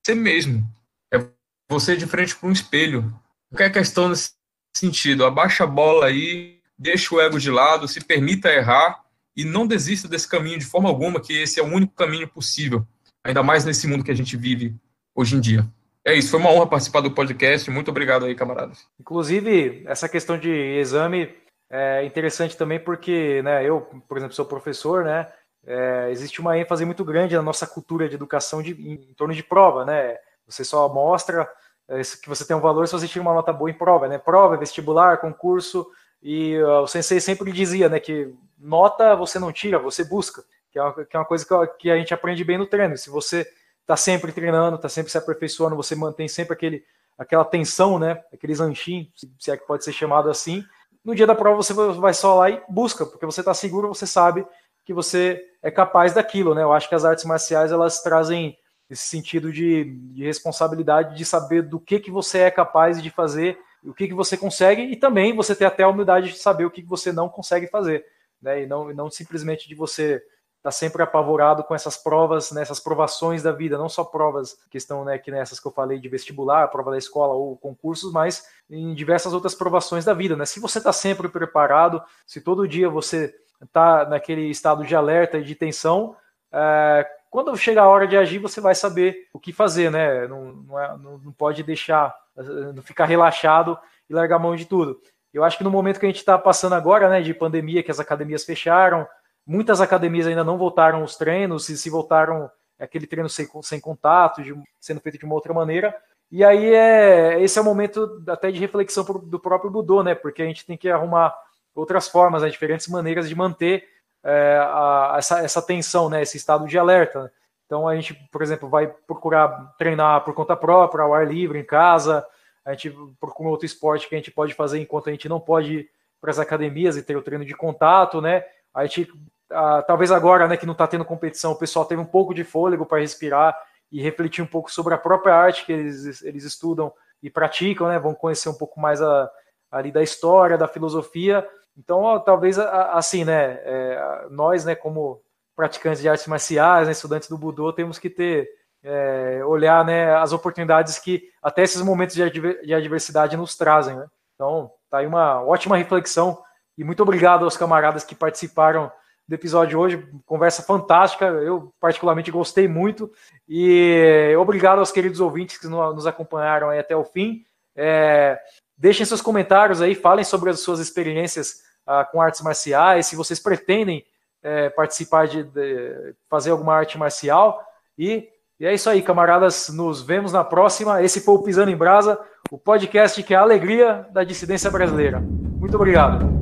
você mesmo. É você de frente para um espelho. Qualquer questão nesse sentido. Abaixa a bola aí, deixa o ego de lado, se permita errar e não desista desse caminho de forma alguma, que esse é o único caminho possível. Ainda mais nesse mundo que a gente vive hoje em dia. É isso, foi uma honra participar do podcast. Muito obrigado aí, camaradas. Inclusive, essa questão de exame é interessante também porque, né, eu, por exemplo, sou professor, né, é, existe uma ênfase muito grande na nossa cultura de educação de, em, em torno de prova, né? Você só mostra é, que você tem um valor se você tira uma nota boa em prova, né? Prova, vestibular, concurso, e uh, o sensei sempre dizia, né, que nota você não tira, você busca, que é uma, que é uma coisa que, que a gente aprende bem no treino. Se você está sempre treinando, está sempre se aperfeiçoando, você mantém sempre aquele, aquela tensão, né, aqueles anchinhos, se é que pode ser chamado assim, no dia da prova você vai só lá e busca, porque você está seguro, você sabe que você é capaz daquilo, né? Eu acho que as artes marciais elas trazem esse sentido de, de responsabilidade, de saber do que que você é capaz de fazer, o que que você consegue e também você ter até a humildade de saber o que, que você não consegue fazer, né? E não, e não simplesmente de você está sempre apavorado com essas provas, né, provações da vida, não só provas que estão né, que nessas que eu falei de vestibular, prova da escola ou concursos, mas em diversas outras provações da vida. Né? Se você está sempre preparado, se todo dia você está naquele estado de alerta e de tensão, é, quando chegar a hora de agir, você vai saber o que fazer, né? Não, não, é, não, não pode deixar, não ficar relaxado e largar mão de tudo. Eu acho que no momento que a gente está passando agora, né, de pandemia, que as academias fecharam, Muitas academias ainda não voltaram os treinos, e se voltaram é, aquele treino sem, sem contato, de, sendo feito de uma outra maneira. E aí é esse é o momento até de reflexão do próprio Budô, né? Porque a gente tem que arrumar outras formas, né? diferentes maneiras de manter é, a, essa, essa tensão, né? Esse estado de alerta. Então a gente, por exemplo, vai procurar treinar por conta própria, ao ar livre, em casa. A gente procura outro esporte que a gente pode fazer enquanto a gente não pode ir para as academias e ter o treino de contato, né? A gente ah, talvez agora, né, que não está tendo competição, o pessoal teve um pouco de fôlego para respirar e refletir um pouco sobre a própria arte que eles, eles estudam e praticam, né? Vão conhecer um pouco mais a, ali da história, da filosofia. Então, ó, talvez assim, né? É, nós, né, como praticantes de artes marciais, né, estudantes do Budô, temos que ter é, olhar né, as oportunidades que até esses momentos de, adver, de adversidade nos trazem. Né? Então, tá aí uma ótima reflexão e muito obrigado aos camaradas que participaram do episódio hoje, conversa fantástica, eu particularmente gostei muito e eh, obrigado aos queridos ouvintes que nos acompanharam até o fim. É, deixem seus comentários aí, falem sobre as suas experiências ah, com artes marciais, se vocês pretendem é, participar de, de, fazer alguma arte marcial e, e é isso aí, camaradas, nos vemos na próxima. Esse foi o Pisando em Brasa, o podcast que é a alegria da dissidência brasileira. Muito obrigado.